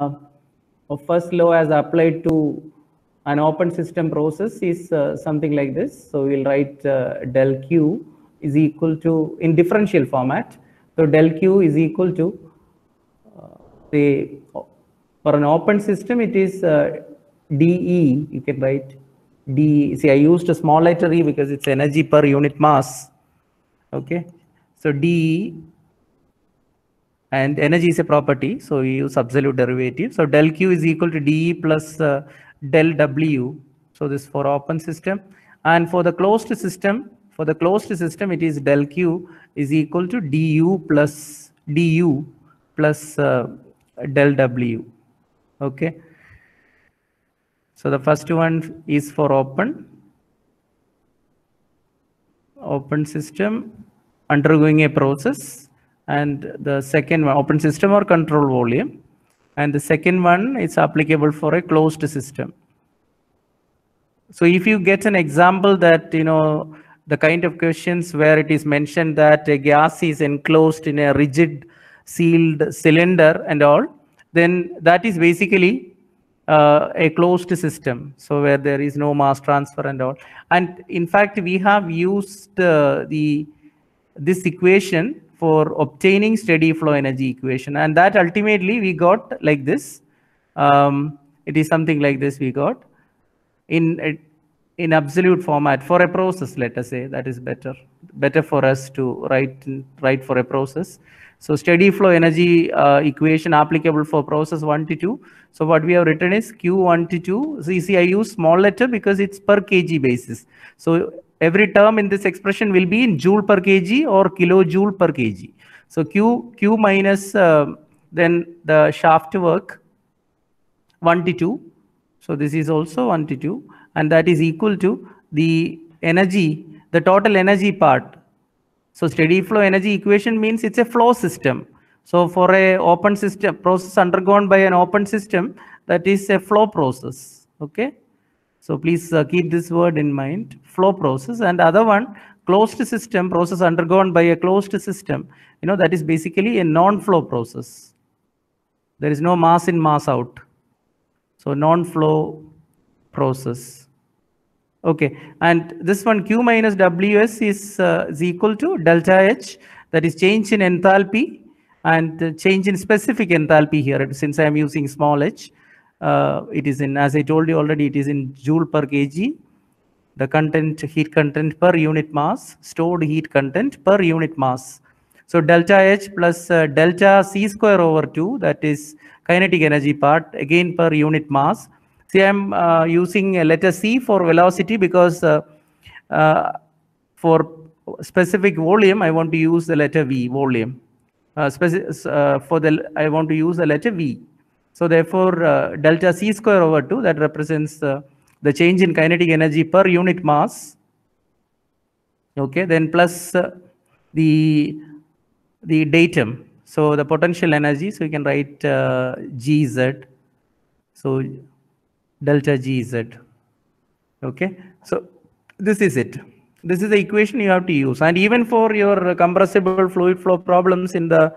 Uh, of first law as applied to an open system process is uh, something like this. So we'll write uh, del Q is equal to, in differential format, so del Q is equal to, say, for an open system, it is DE, you can write D, see I used a small letter E because it's energy per unit mass. Okay. So D and energy is a property so we use absolute derivative so del q is equal to de plus uh, del w so this for open system and for the closed system for the closed system it is del q is equal to du plus du plus uh, del w okay so the first one is for open open system undergoing a process and the second one open system or control volume and the second one is applicable for a closed system so if you get an example that you know the kind of questions where it is mentioned that a gas is enclosed in a rigid sealed cylinder and all then that is basically uh, a closed system so where there is no mass transfer and all and in fact we have used uh, the this equation for obtaining steady flow energy equation. And that ultimately we got like this. Um, it is something like this we got in, in absolute format for a process, let us say, that is better, better for us to write, write for a process. So steady flow energy uh, equation applicable for process 1 to 2. So what we have written is Q1 to 2. So you see I use small letter because it's per kg basis. So every term in this expression will be in joule per kg or kilojoule per kg. So Q, Q minus uh, then the shaft work 1 to 2. So this is also 1 to 2 and that is equal to the energy, the total energy part. So steady flow energy equation means it's a flow system. So for a open system process undergone by an open system, that is a flow process. Okay. So please uh, keep this word in mind, flow process. And other one, closed system process undergone by a closed system. You know, that is basically a non-flow process. There is no mass in, mass out. So non-flow process. Okay, and this one Q minus Ws is, uh, is equal to delta H, that is change in enthalpy and change in specific enthalpy here, since I'm using small h uh, it is in as i told you already it is in joule per kg the content heat content per unit mass stored heat content per unit mass so delta h plus uh, delta c square over 2 that is kinetic energy part again per unit mass see i'm uh, using letter c for velocity because uh, uh, for specific volume i want to use the letter v volume uh, uh, for the I want to use the letter V. So therefore, uh, delta C square over 2, that represents uh, the change in kinetic energy per unit mass. Okay, then plus uh, the, the datum. So the potential energy, so you can write uh, Gz. So delta Gz. Okay, so this is it. This is the equation you have to use. And even for your compressible fluid flow problems in the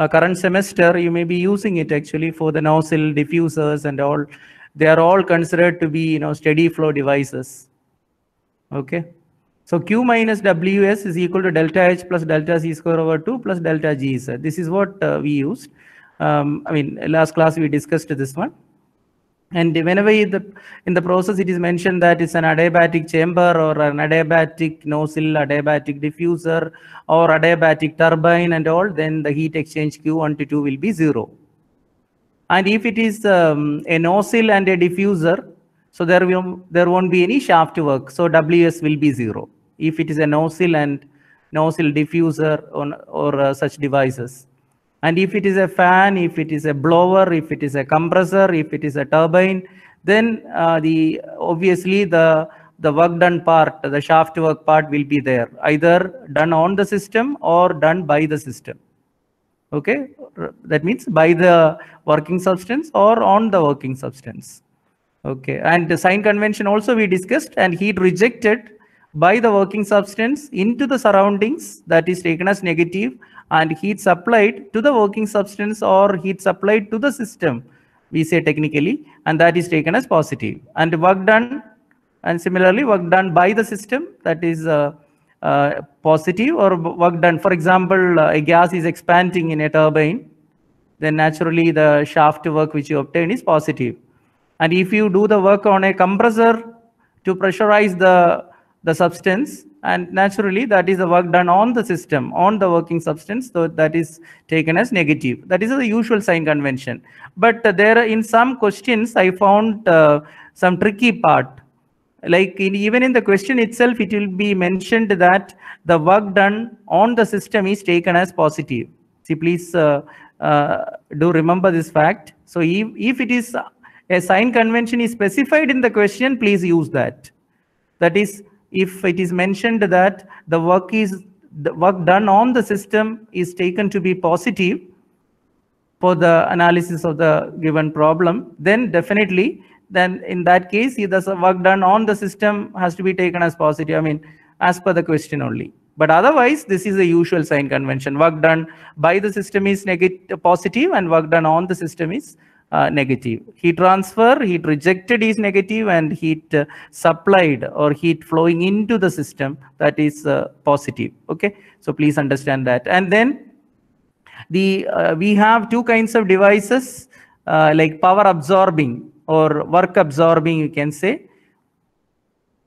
uh, current semester, you may be using it actually for the nozzle diffusers and all. They are all considered to be, you know, steady flow devices. Okay. So Q minus WS is equal to delta H plus delta Z square over 2 plus delta G. This is what uh, we used. Um, I mean, last class we discussed this one. And whenever the, in the process it is mentioned that it's an adiabatic chamber or an adiabatic nozzle, adiabatic diffuser or adiabatic turbine and all, then the heat exchange Q1 to 2 will be zero. And if it is um, a nozzle and a diffuser, so there, will, there won't be any shaft work. So WS will be zero if it is a nozzle and nozzle diffuser on, or uh, such devices. And if it is a fan, if it is a blower, if it is a compressor, if it is a turbine, then uh, the obviously the the work done part, the shaft work part will be there, either done on the system or done by the system. Okay, that means by the working substance or on the working substance. Okay, and the sign convention also we discussed and heat rejected by the working substance into the surroundings that is taken as negative and heat supplied to the working substance or heat supplied to the system we say technically and that is taken as positive and work done and similarly work done by the system that is uh, uh, positive or work done for example uh, a gas is expanding in a turbine then naturally the shaft work which you obtain is positive and if you do the work on a compressor to pressurize the the substance and naturally that is the work done on the system on the working substance so that is taken as negative that is the usual sign convention but uh, there in some questions i found uh, some tricky part like in, even in the question itself it will be mentioned that the work done on the system is taken as positive see please uh, uh do remember this fact so if, if it is a sign convention is specified in the question please use that that is if it is mentioned that the work is the work done on the system is taken to be positive for the analysis of the given problem, then definitely, then in that case, the work done on the system has to be taken as positive. I mean, as per the question only. But otherwise, this is the usual sign convention. Work done by the system is negative, positive, and work done on the system is uh, negative. Heat transfer, heat rejected is negative and heat uh, supplied or heat flowing into the system that is uh, positive. Okay, so please understand that. And then the uh, we have two kinds of devices uh, like power absorbing or work absorbing you can say.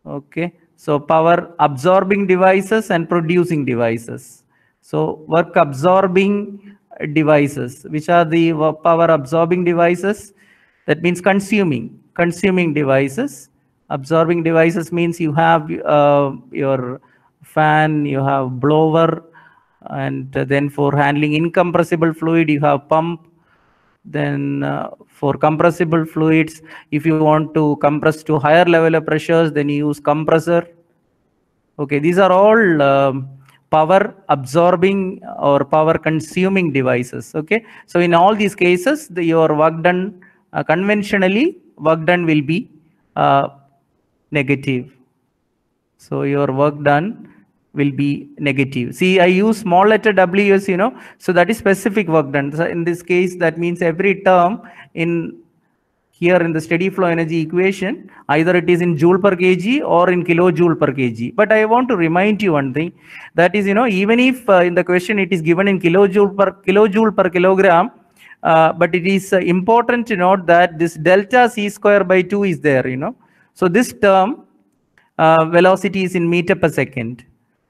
Okay, so power absorbing devices and producing devices. So work absorbing devices, which are the power absorbing devices. That means consuming, consuming devices. Absorbing devices means you have uh, your fan, you have blower, and then for handling incompressible fluid, you have pump. Then uh, for compressible fluids, if you want to compress to higher level of pressures, then you use compressor. Okay, these are all um, power absorbing or power consuming devices okay so in all these cases the, your work done uh, conventionally work done will be uh, negative so your work done will be negative. See, I use small letter W's, you know, so that is specific work done. So in this case, that means every term in here in the steady flow energy equation, either it is in joule per kg or in kilojoule per kg. But I want to remind you one thing, that is, you know, even if uh, in the question it is given in kilojoule per kilojoule per kilogram, uh, but it is uh, important to note that this delta c square by 2 is there, you know. So this term, uh, velocity is in meter per second.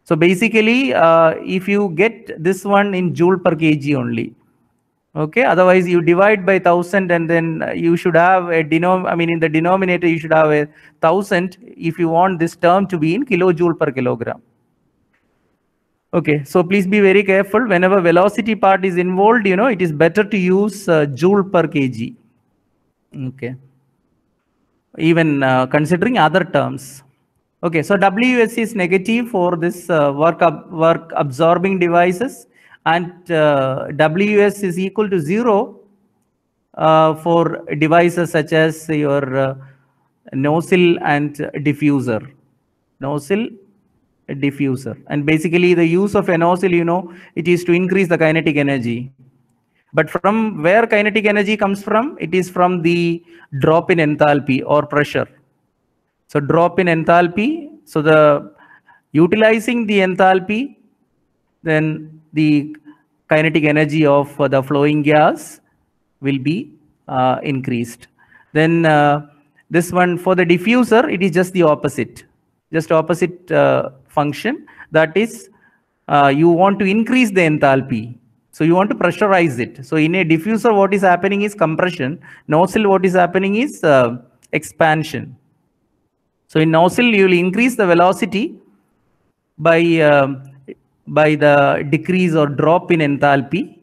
So basically, uh, if you get this one in joule per kg only, okay otherwise you divide by 1000 and then uh, you should have a denom i mean in the denominator you should have a 1000 if you want this term to be in kilojoule per kilogram okay so please be very careful whenever velocity part is involved you know it is better to use uh, joule per kg okay even uh, considering other terms okay so ws is negative for this uh, work ab work absorbing devices and uh, WS is equal to zero uh, for devices such as your uh, nozzle and diffuser, nozzle diffuser. And basically the use of a nozzle, you know, it is to increase the kinetic energy. But from where kinetic energy comes from? It is from the drop in enthalpy or pressure. So drop in enthalpy. So the utilizing the enthalpy, then the kinetic energy of uh, the flowing gas will be uh, increased. Then uh, this one for the diffuser, it is just the opposite, just opposite uh, function. That is, uh, you want to increase the enthalpy. So you want to pressurize it. So in a diffuser, what is happening is compression. Nozzle, what is happening is uh, expansion. So in nozzle, you will increase the velocity by by the decrease or drop in enthalpy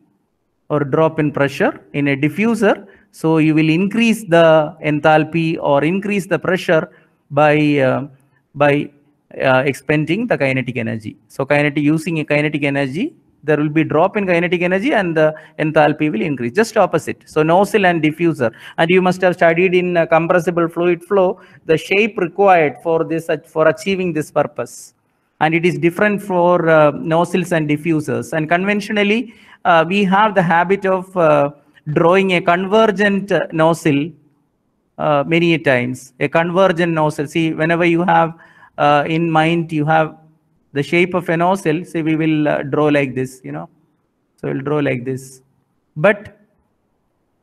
or drop in pressure in a diffuser. So you will increase the enthalpy or increase the pressure by uh, by uh, expending the kinetic energy. So kinetic using a kinetic energy, there will be drop in kinetic energy and the enthalpy will increase. Just opposite. So nozzle and diffuser. And you must have studied in compressible fluid flow the shape required for this for achieving this purpose and it is different for uh, nozzles and diffusers. And conventionally, uh, we have the habit of uh, drawing a convergent uh, nozzle uh, many times, a convergent nozzle. See, whenever you have uh, in mind, you have the shape of a nozzle, say we will draw like this, you know, so we'll draw like this. But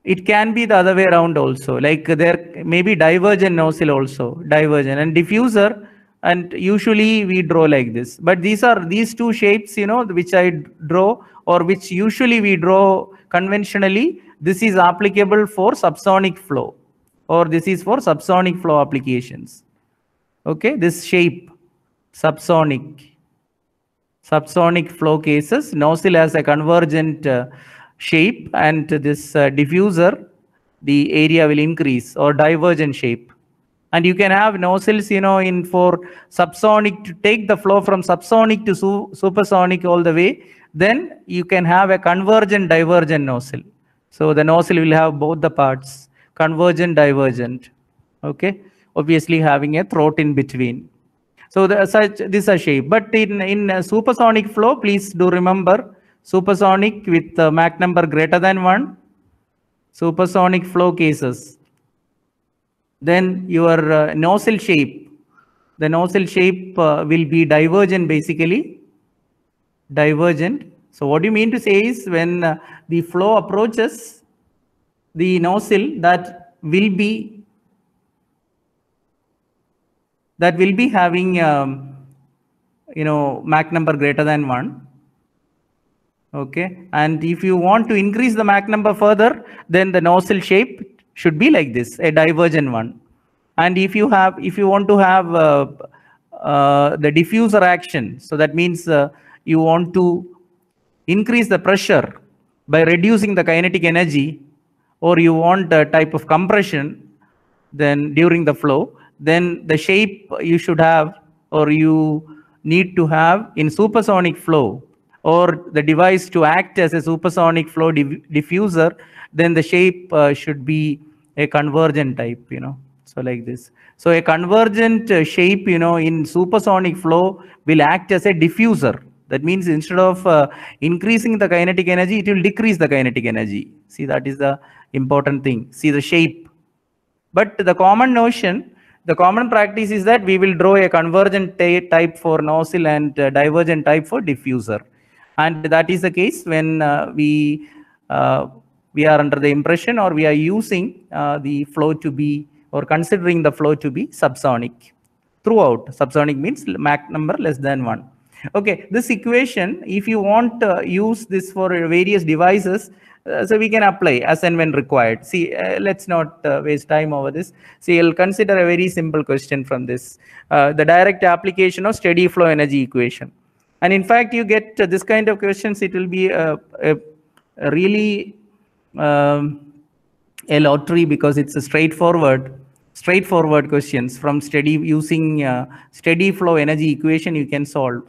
it can be the other way around also, like there may be divergent nozzle also, divergent and diffuser, and usually we draw like this but these are these two shapes you know which i draw or which usually we draw conventionally this is applicable for subsonic flow or this is for subsonic flow applications okay this shape subsonic subsonic flow cases nozzle has a convergent uh, shape and this uh, diffuser the area will increase or divergent shape and you can have nozzles you know in for subsonic to take the flow from subsonic to su supersonic all the way then you can have a convergent divergent nozzle so the nozzle will have both the parts convergent divergent okay obviously having a throat in between so the, such this is shape but in in supersonic flow please do remember supersonic with the uh, Mach number greater than 1 supersonic flow cases then your uh, nozzle shape, the nozzle shape uh, will be divergent basically, divergent. So what you mean to say is when uh, the flow approaches the nozzle that will be that will be having um, you know Mach number greater than one okay and if you want to increase the Mach number further then the nozzle shape should be like this, a divergent one. And if you have, if you want to have uh, uh, the diffuser action, so that means uh, you want to increase the pressure by reducing the kinetic energy, or you want a type of compression, then during the flow, then the shape you should have, or you need to have in supersonic flow or the device to act as a supersonic flow diff diffuser, then the shape uh, should be a convergent type, you know, so like this. So a convergent uh, shape, you know, in supersonic flow will act as a diffuser. That means instead of uh, increasing the kinetic energy, it will decrease the kinetic energy. See, that is the important thing. See the shape. But the common notion, the common practice is that we will draw a convergent type for nozzle and uh, divergent type for diffuser and that is the case when uh, we uh, we are under the impression or we are using uh, the flow to be or considering the flow to be subsonic throughout subsonic means mach number less than 1 okay this equation if you want to use this for various devices uh, so we can apply as and when required see uh, let's not waste time over this see i'll consider a very simple question from this the direct application of steady flow energy equation and in fact, you get uh, this kind of questions, it will be a, uh, a, a really um, a lottery because it's a straightforward straightforward questions from steady using uh, steady flow energy equation you can solve.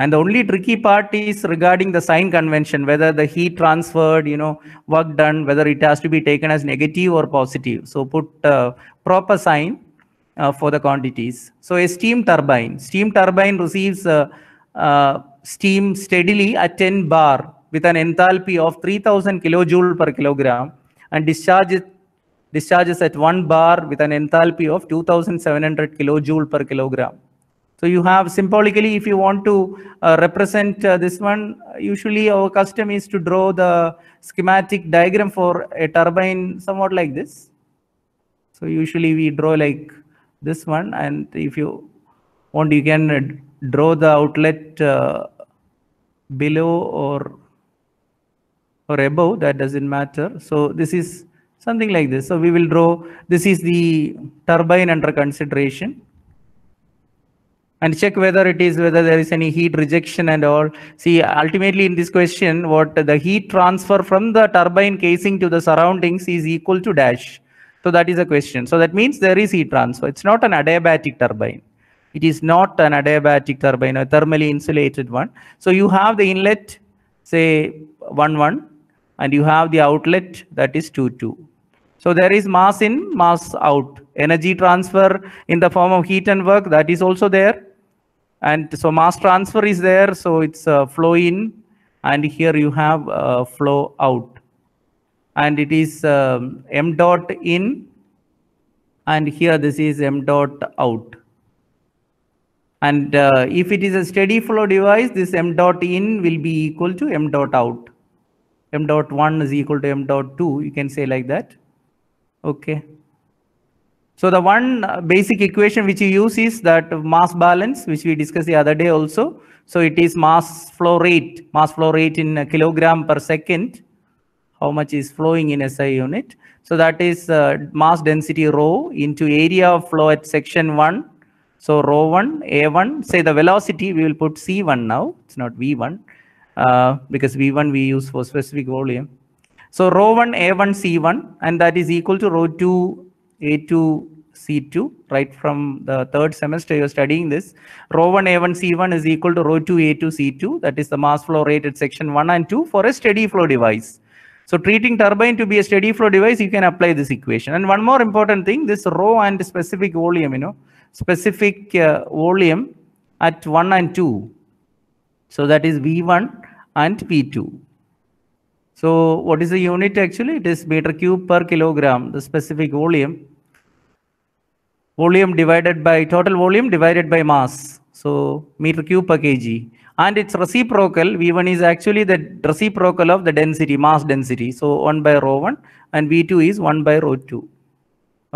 And the only tricky part is regarding the sign convention, whether the heat transferred, you know, work done, whether it has to be taken as negative or positive. So put uh, proper sign uh, for the quantities. So a steam turbine, steam turbine receives uh, uh steam steadily at 10 bar with an enthalpy of 3000 kilojoule per kilogram and discharges discharges at 1 bar with an enthalpy of 2700 kilojoule per kilogram. So you have symbolically, if you want to uh, represent uh, this one, usually our custom is to draw the schematic diagram for a turbine somewhat like this. So usually we draw like this one and if you want you can uh, draw the outlet uh, below or or above that doesn't matter so this is something like this so we will draw this is the turbine under consideration and check whether it is whether there is any heat rejection and all see ultimately in this question what the heat transfer from the turbine casing to the surroundings is equal to dash so that is a question. So that means there is heat transfer. It's not an adiabatic turbine. It is not an adiabatic turbine, a thermally insulated one. So you have the inlet, say 1, 1, and you have the outlet that is 2, 2. So there is mass in, mass out. Energy transfer in the form of heat and work, that is also there. And so mass transfer is there, so it's uh, flow in, and here you have uh, flow out and it is um, m dot in and here this is m dot out and uh, if it is a steady flow device this m dot in will be equal to m dot out m dot 1 is equal to m dot 2 you can say like that okay so the one uh, basic equation which you use is that mass balance which we discussed the other day also so it is mass flow rate mass flow rate in kilogram per second how much is flowing in SI unit. So that is uh, mass density rho into area of flow at section 1. So rho 1, A1, say the velocity, we will put C1 now. It's not V1 uh, because V1 we use for specific volume. So rho 1, A1, C1, and that is equal to rho 2, A2, C2, right from the third semester you're studying this. Rho 1, A1, C1 is equal to rho 2, A2, C2. That is the mass flow rate at section 1 and 2 for a steady flow device. So treating turbine to be a steady flow device, you can apply this equation. And one more important thing, this rho and specific volume, you know, specific uh, volume at 1 and 2. So that is V1 and V2. So what is the unit actually? It is meter cube per kilogram, the specific volume. Volume divided by total volume divided by mass. So meter cube per kg and its reciprocal v1 is actually the reciprocal of the density mass density so 1 by rho 1 and v2 is 1 by rho 2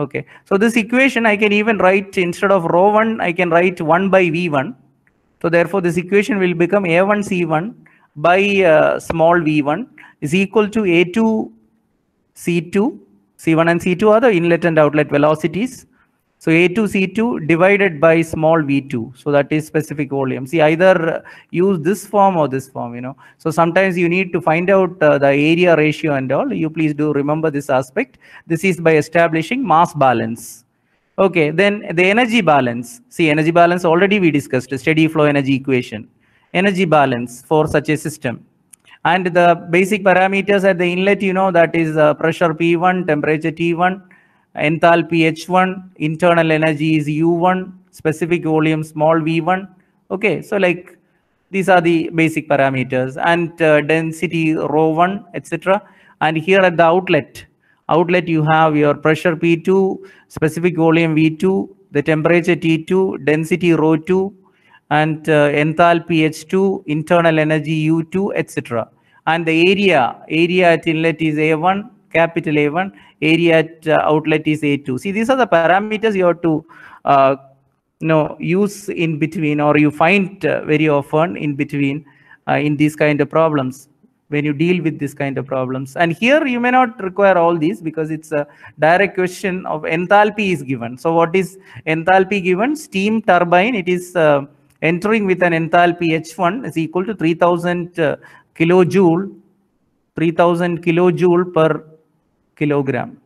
okay so this equation i can even write instead of rho 1 i can write 1 by v1 so therefore this equation will become a1 c1 by uh, small v1 is equal to a2 c2 c1 and c2 are the inlet and outlet velocities so A2C2 divided by small V2. So that is specific volume. See, either use this form or this form, you know. So sometimes you need to find out uh, the area ratio and all. You please do remember this aspect. This is by establishing mass balance. Okay, then the energy balance. See, energy balance already we discussed, steady flow energy equation. Energy balance for such a system and the basic parameters at the inlet you know that is uh, pressure p1 temperature t1 enthalpy H1, internal energy is U1, specific volume small V1. Okay, so like these are the basic parameters and uh, density rho 1, etc. And here at the outlet, outlet you have your pressure P2, specific volume V2, the temperature T2, density rho 2, and uh, enthalpy H2, internal energy U2, etc. And the area, area at inlet is A1, capital A1, area at uh, outlet is A2. See, these are the parameters you have to uh, you know, use in between or you find uh, very often in between uh, in these kind of problems when you deal with this kind of problems. And here you may not require all these because it's a direct question of enthalpy is given. So what is enthalpy given? Steam turbine, it is uh, entering with an enthalpy H1 is equal to 3000 uh, kilojoule 3000 kilojoule per kilogram.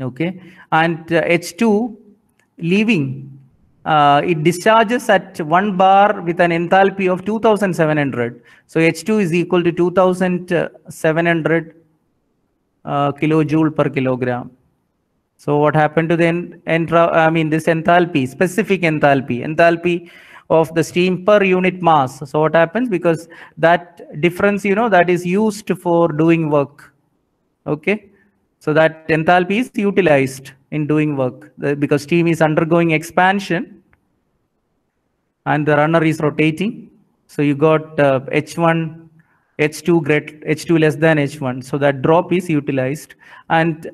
Okay, and H2 uh, leaving uh, it discharges at one bar with an enthalpy of 2700. So H2 is equal to 2700 uh, kilojoule per kilogram. So what happened to the en, I mean this enthalpy, specific enthalpy, enthalpy of the steam per unit mass. So what happens because that difference, you know, that is used for doing work. Okay. So that enthalpy is utilized in doing work because steam is undergoing expansion and the runner is rotating. So you got uh, H1, H2 greater, H2 less than H1. So that drop is utilized and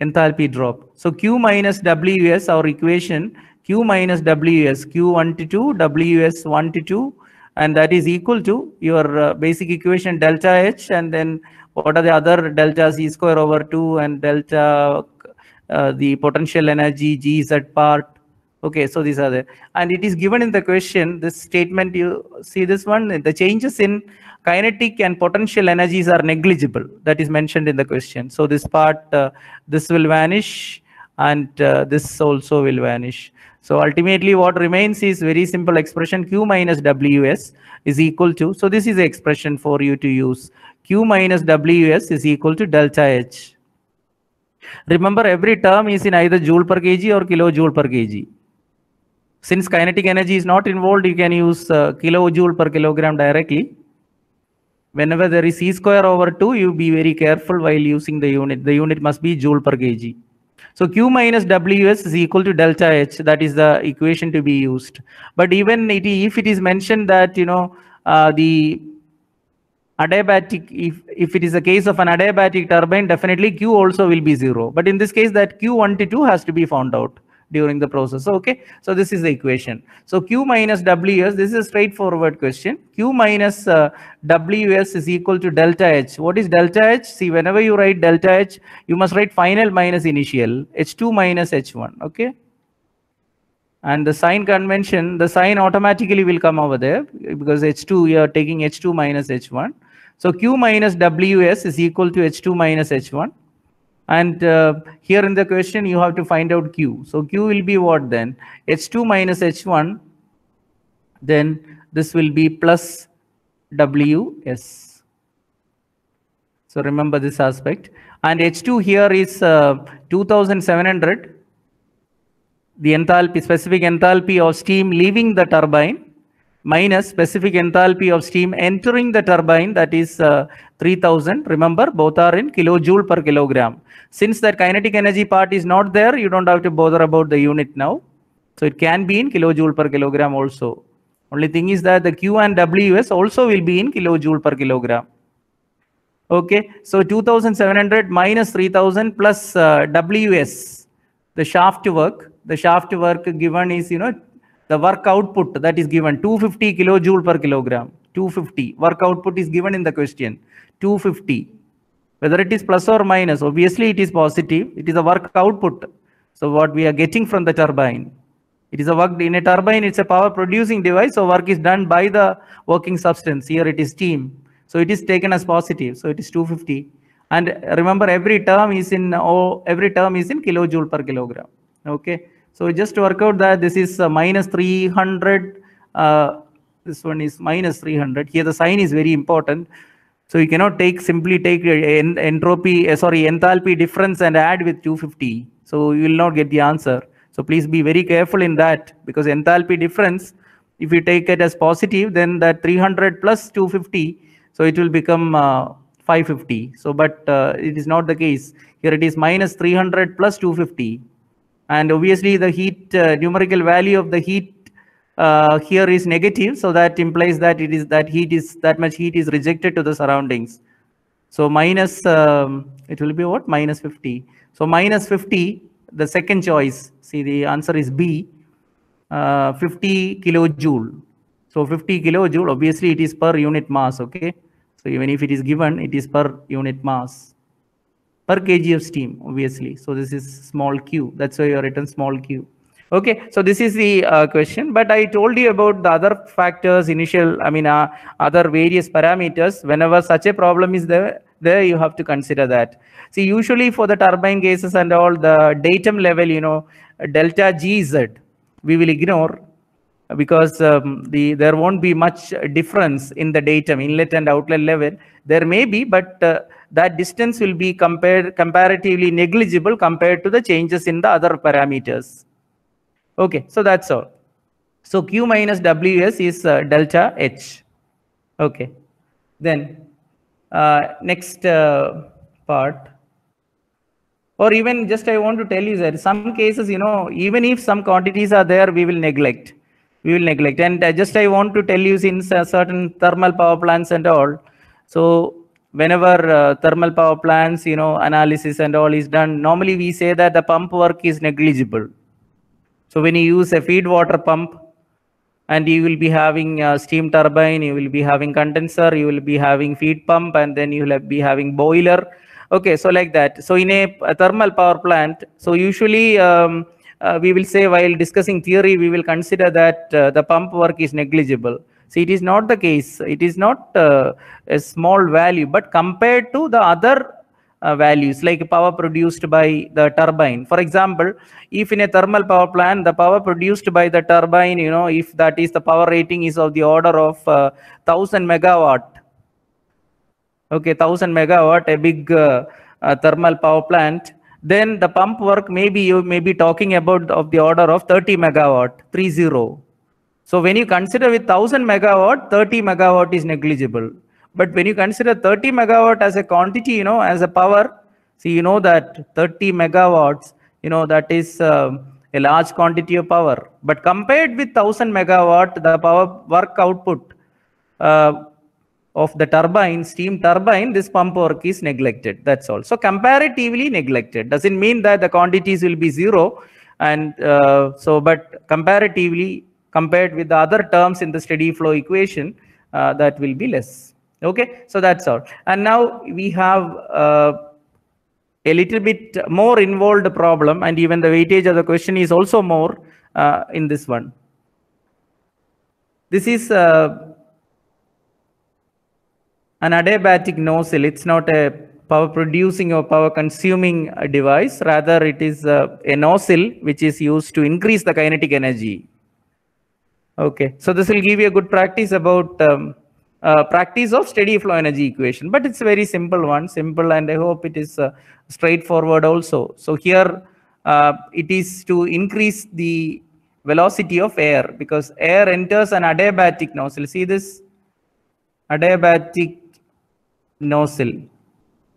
enthalpy drop. So Q minus WS, our equation, Q minus WS, Q1 to 2, WS 1 to 2, and that is equal to your uh, basic equation delta h and then what are the other delta z square over 2 and delta uh, the potential energy g z part okay so these are the and it is given in the question this statement you see this one the changes in kinetic and potential energies are negligible that is mentioned in the question so this part uh, this will vanish and uh, this also will vanish so ultimately what remains is very simple expression Q minus WS is equal to, so this is the expression for you to use. Q minus WS is equal to delta H. Remember every term is in either joule per kg or kilojoule per kg. Since kinetic energy is not involved, you can use uh, kilojoule per kilogram directly. Whenever there is C square over 2, you be very careful while using the unit. The unit must be joule per kg. So Q minus WS is equal to delta H. That is the equation to be used. But even it, if it is mentioned that, you know, uh, the adiabatic, if, if it is a case of an adiabatic turbine, definitely Q also will be zero. But in this case, that Q1 to 2 has to be found out during the process. Okay, so this is the equation. So Q minus WS, this is a straightforward question. Q minus uh, WS is equal to delta H. What is delta H? See, whenever you write delta H, you must write final minus initial, H2 minus H1. Okay. And the sign convention, the sign automatically will come over there because H2, you are taking H2 minus H1. So Q minus WS is equal to H2 minus H1. And uh, here in the question, you have to find out Q. So Q will be what then? H2 minus H1, then this will be plus WS. So remember this aspect. And H2 here is uh, 2700. The enthalpy, specific enthalpy of steam leaving the turbine minus specific enthalpy of steam entering the turbine that is uh, 3000 remember both are in kilojoule per kilogram since that kinetic energy part is not there you don't have to bother about the unit now so it can be in kilojoule per kilogram also only thing is that the q and ws also will be in kilojoule per kilogram okay so 2700 minus 3000 plus uh, ws the shaft work the shaft work given is you know the work output that is given 250 kilojoule per kilogram 250 work output is given in the question 250 whether it is plus or minus obviously it is positive it is a work output so what we are getting from the turbine it is a work in a turbine it's a power producing device so work is done by the working substance here it is steam so it is taken as positive so it is 250 and remember every term is in oh, every term is in kilojoule per kilogram okay so just work out that this is uh, minus 300 uh, this one is minus 300 here the sign is very important so you cannot take simply take en entropy uh, sorry enthalpy difference and add with 250 so you will not get the answer so please be very careful in that because enthalpy difference if you take it as positive then that 300 plus 250 so it will become uh, 550 so but uh, it is not the case here it is minus 300 plus 250 and obviously the heat uh, numerical value of the heat uh, here is negative so that implies that it is that heat is that much heat is rejected to the surroundings so minus um, it will be what minus 50 so minus 50 the second choice see the answer is b uh, 50 kilojoule so 50 kilojoule obviously it is per unit mass okay so even if it is given it is per unit mass per kg of steam obviously so this is small q that's why you are written small q okay so this is the uh, question but i told you about the other factors initial i mean uh, other various parameters whenever such a problem is there there you have to consider that see usually for the turbine cases and all the datum level you know delta gz we will ignore because um, the there won't be much difference in the datum inlet and outlet level there may be but uh, that distance will be compared comparatively negligible compared to the changes in the other parameters Okay, so that's all. So Q minus WS is uh, delta H. Okay, then uh, next uh, part. Or even just I want to tell you that some cases, you know, even if some quantities are there, we will neglect. We will neglect. And uh, just I want to tell you since uh, certain thermal power plants and all. So whenever uh, thermal power plants you know analysis and all is done normally we say that the pump work is negligible so when you use a feed water pump and you will be having a steam turbine, you will be having condenser, you will be having feed pump, and then you will be having boiler. Okay, so like that. So in a, a thermal power plant, so usually um, uh, we will say while discussing theory, we will consider that uh, the pump work is negligible. See, it is not the case. It is not uh, a small value, but compared to the other uh, values like power produced by the turbine for example if in a thermal power plant the power produced by the turbine you know if that is the power rating is of the order of uh, 1000 megawatt okay 1000 megawatt a big uh, uh, thermal power plant then the pump work maybe you may be talking about of the order of 30 megawatt 30 so when you consider with 1000 megawatt 30 megawatt is negligible but when you consider 30 megawatt as a quantity, you know, as a power, See, you know that 30 megawatts, you know, that is um, a large quantity of power. But compared with 1000 megawatt, the power work output uh, of the turbine, steam turbine, this pump work is neglected. That's all. So comparatively neglected. Doesn't mean that the quantities will be zero. And uh, so, but comparatively, compared with the other terms in the steady flow equation, uh, that will be less okay so that's all and now we have uh, a little bit more involved problem and even the weightage of the question is also more uh, in this one this is uh, an adiabatic nozzle it's not a power producing or power consuming device rather it is uh, a nozzle which is used to increase the kinetic energy okay so this will give you a good practice about um, uh, practice of steady flow energy equation. But it's a very simple one, simple, and I hope it is uh, straightforward also. So here uh, it is to increase the velocity of air because air enters an adiabatic nozzle. See this adiabatic nozzle.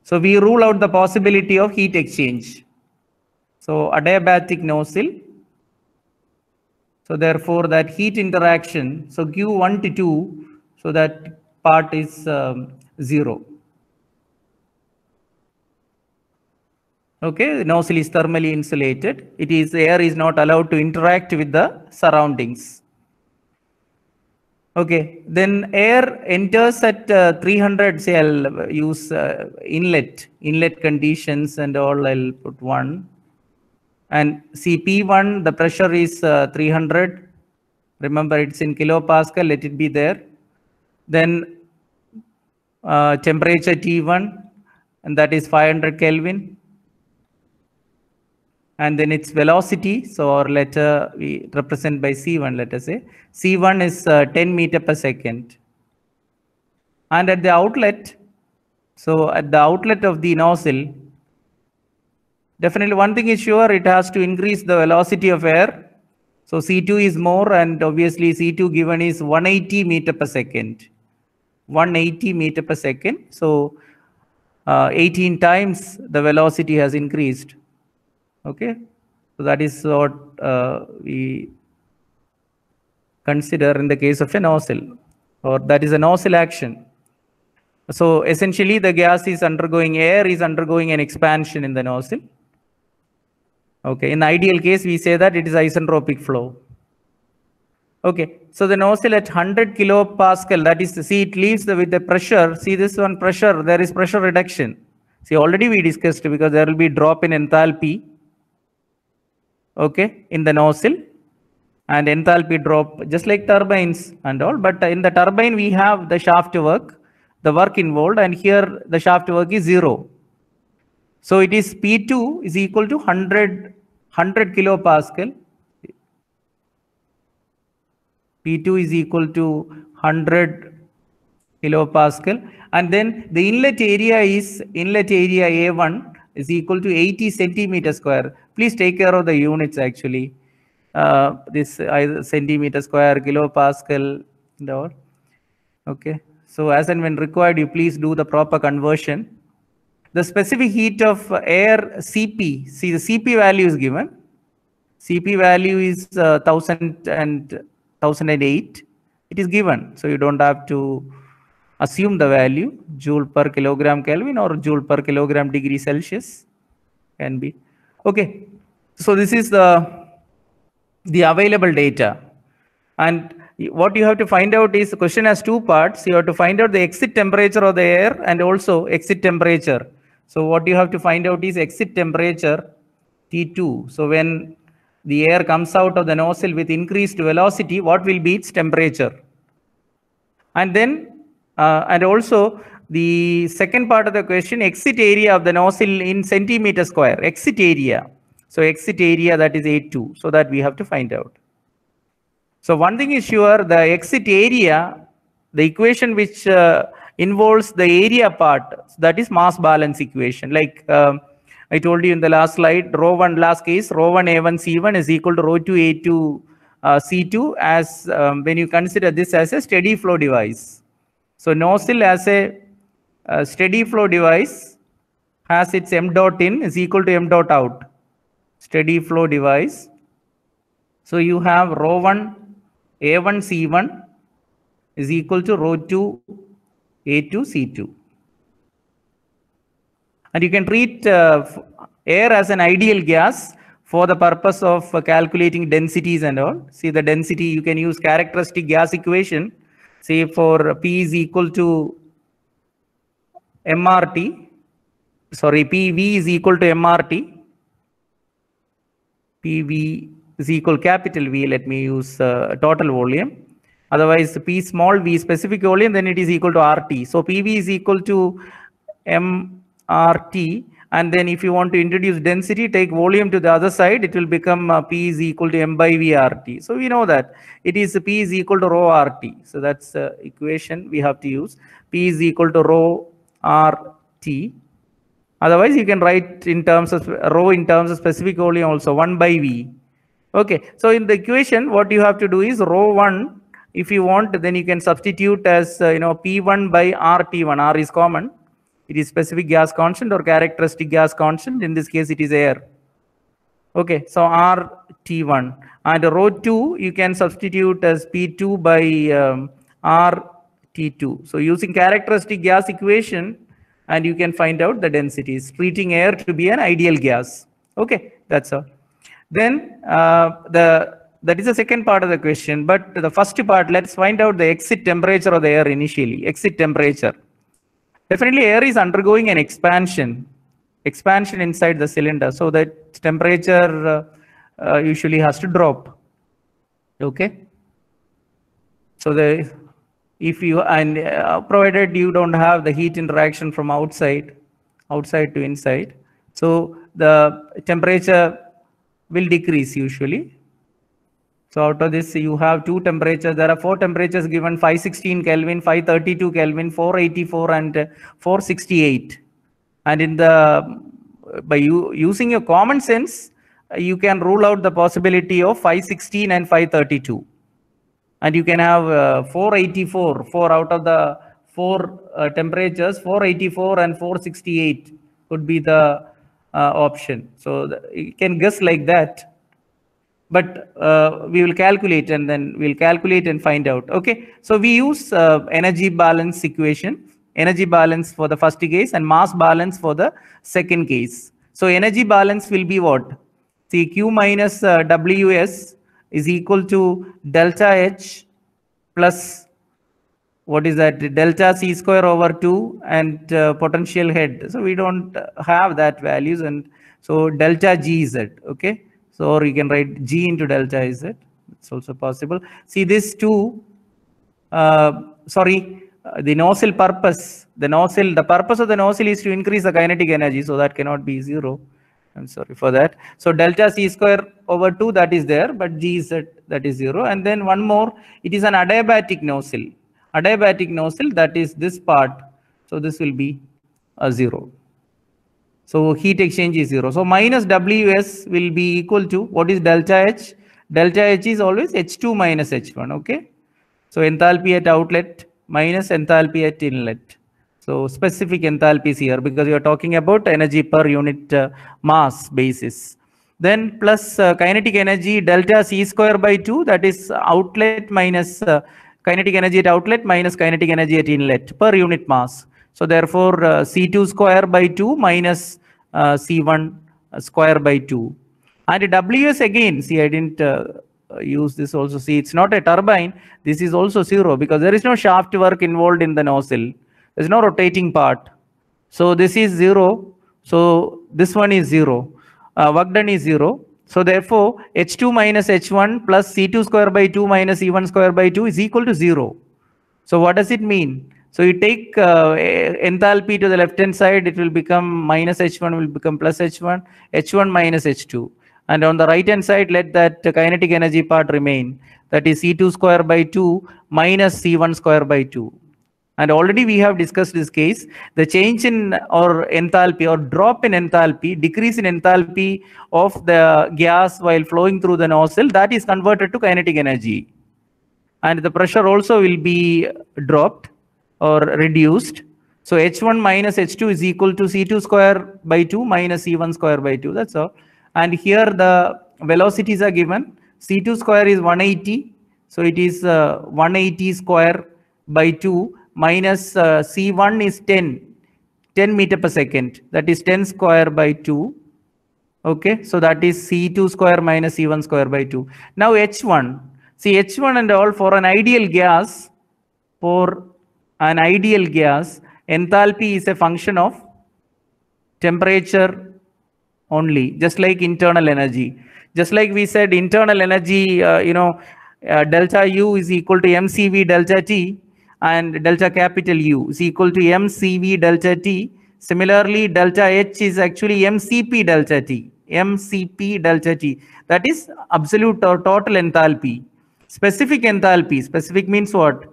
So we rule out the possibility of heat exchange. So adiabatic nozzle. So therefore that heat interaction, so Q1 to 2 so that part is um, 0. Okay, the nozzle is thermally insulated. It is air is not allowed to interact with the surroundings. Okay, then air enters at uh, 300, say I'll use uh, inlet, inlet conditions and all, I'll put 1. And CP1, the pressure is uh, 300. Remember, it's in kilopascal, let it be there. Then uh, temperature T1, and that is 500 Kelvin. And then its velocity, so or let we represent by C1, let us say. C1 is uh, 10 meter per second. And at the outlet, so at the outlet of the nozzle, definitely one thing is sure, it has to increase the velocity of air. So C2 is more and obviously C2 given is 180 meter per second. 180 meter per second. So uh, 18 times the velocity has increased. Okay. So that is what uh, we consider in the case of an nozzle, or that is an nozzle action. So essentially the gas is undergoing air is undergoing an expansion in the nozzle. Okay, in the ideal case, we say that it is isentropic flow. Okay, so the nozzle at 100 kilopascal, that is, see it leaves the, with the pressure, see this one pressure, there is pressure reduction. See already we discussed because there will be drop in enthalpy, okay, in the nozzle and enthalpy drop just like turbines and all. But in the turbine we have the shaft work, the work involved and here the shaft work is zero. So it is P2 is equal to 100, 100 kilopascal P2 is equal to 100 kilopascal and then the inlet area is inlet area A1 is equal to 80 centimeter square. Please take care of the units actually. Uh, this either uh, centimeter square, kilopascal, or okay. So as and when required, you please do the proper conversion. The specific heat of air CP, see the CP value is given. CP value is uh, 1000 and 1008 it is given so you don't have to assume the value joule per kilogram kelvin or joule per kilogram degree celsius can be okay so this is the the available data and what you have to find out is the question has two parts you have to find out the exit temperature of the air and also exit temperature so what you have to find out is exit temperature t2 so when the air comes out of the nozzle with increased velocity, what will be its temperature? And then, uh, and also the second part of the question, exit area of the nozzle in centimeter square, exit area. So exit area that is A2, so that we have to find out. So one thing is sure, the exit area, the equation which uh, involves the area part, so that is mass balance equation, like um, I told you in the last slide, row 1 last case, row 1 A1 C1 is equal to row 2 A2 uh, C2 as um, when you consider this as a steady flow device. So nozzle as a, a uh, steady flow device has its m dot in is equal to m dot out. Steady flow device. So you have row 1 A1 C1 is equal to row 2 A2 C2. And you can treat uh, air as an ideal gas for the purpose of uh, calculating densities and all. See the density, you can use characteristic gas equation, say for uh, P is equal to MRT, sorry, PV is equal to MRT, PV is equal capital V, let me use uh, total volume. Otherwise, P small v specific volume, then it is equal to RT. So PV is equal to M RT. And then if you want to introduce density, take volume to the other side, it will become uh, P is equal to M by V RT. So we know that it is P is equal to rho RT. So that's the uh, equation we have to use. P is equal to rho RT. Otherwise, you can write in terms of rho in terms of specific volume also 1 by V. Okay, so in the equation, what you have to do is rho 1 if you want then you can substitute as uh, you know p1 by rt1 r is common it is specific gas constant or characteristic gas constant. In this case, it is air. Okay, so R T1 and rho 2 you can substitute as P2 by um, R T2. So using characteristic gas equation and you can find out the densities. Treating air to be an ideal gas. Okay, that's all. Then uh, the that is the second part of the question. But the first part, let's find out the exit temperature of the air initially. Exit temperature. Definitely air is undergoing an expansion, expansion inside the cylinder so that temperature uh, uh, usually has to drop. Okay. So the if you and uh, provided you don't have the heat interaction from outside, outside to inside, so the temperature will decrease usually so out of this, you have two temperatures. There are four temperatures given 516 Kelvin, 532 Kelvin, 484 and uh, 468. And in the by you, using your common sense, uh, you can rule out the possibility of 516 and 532. And you can have uh, 484, four out of the four uh, temperatures, 484 and 468 could be the uh, option. So you can guess like that but uh, we will calculate and then we'll calculate and find out okay so we use uh, energy balance equation energy balance for the first case and mass balance for the second case so energy balance will be what Q minus uh, ws is equal to delta h plus what is that delta c square over 2 and uh, potential head so we don't have that values and so delta gz okay so, or you can write G into delta Z. It's also possible. See this two, uh, sorry, uh, the nozzle purpose, the nozzle, the purpose of the nozzle is to increase the kinetic energy. So that cannot be zero. I'm sorry for that. So delta C square over two that is there, but G Z that is zero. And then one more, it is an adiabatic nozzle. Adiabatic nozzle that is this part. So this will be a zero. So heat exchange is zero. So minus Ws will be equal to what is delta H? Delta H is always H2 minus H1. Okay. So enthalpy at outlet minus enthalpy at inlet. So specific enthalpies here because you are talking about energy per unit uh, mass basis. Then plus uh, kinetic energy delta C square by 2 that is outlet minus uh, kinetic energy at outlet minus kinetic energy at inlet per unit mass. So therefore, uh, C2 square by 2 minus uh, C1 square by 2. And WS again, see, I didn't uh, use this also. See, it's not a turbine. This is also 0 because there is no shaft work involved in the nozzle. There's no rotating part. So this is 0. So this one is 0. work uh, done is 0. So therefore, H2 minus H1 plus C2 square by 2 minus E1 square by 2 is equal to 0. So what does it mean? So you take uh, enthalpy to the left-hand side, it will become minus H1 will become plus H1, H1 minus H2. And on the right-hand side, let that kinetic energy part remain. That is C2 square by 2 minus C1 square by 2. And already we have discussed this case. The change in or enthalpy or drop in enthalpy, decrease in enthalpy of the gas while flowing through the nozzle, that is converted to kinetic energy. And the pressure also will be dropped or reduced. So H1 minus H2 is equal to C2 square by 2 minus C1 square by 2. That's all. And here the velocities are given. C2 square is 180. So it is uh, 180 square by 2 minus uh, C1 is 10, 10 meter per second. That is 10 square by 2. Okay. So that is C2 square minus C1 square by 2. Now H1. See H1 and all for an ideal gas for an ideal gas, enthalpy is a function of temperature only, just like internal energy. Just like we said, internal energy, uh, you know, uh, delta U is equal to MCV delta T and delta capital U is equal to MCV delta T. Similarly, delta H is actually MCP delta T, MCP delta T. That is absolute or total enthalpy. Specific enthalpy, specific means what?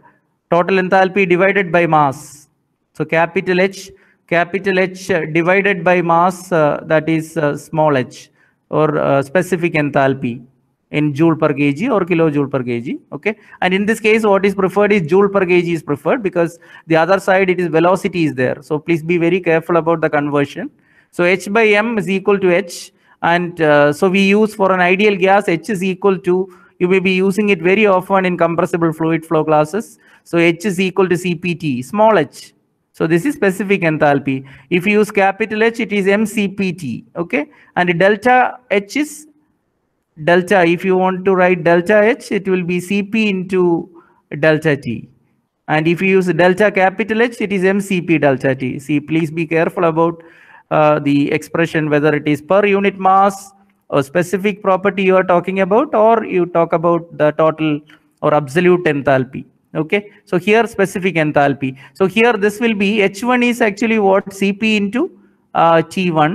total enthalpy divided by mass. So capital H, capital H uh, divided by mass, uh, that is uh, small h or uh, specific enthalpy in joule per kg or kilojoule per kg. Okay. And in this case, what is preferred is joule per kg is preferred because the other side it is velocity is there. So please be very careful about the conversion. So H by M is equal to H. And uh, so we use for an ideal gas, H is equal to you may be using it very often in compressible fluid flow classes. So H is equal to CPT, small h. So this is specific enthalpy. If you use capital H, it is MCPT, okay? And delta H is delta. If you want to write delta H, it will be CP into delta T. And if you use delta capital H, it is MCP delta T. See, please be careful about uh, the expression, whether it is per unit mass a specific property you are talking about or you talk about the total or absolute enthalpy okay so here specific enthalpy so here this will be h1 is actually what cp into uh, t1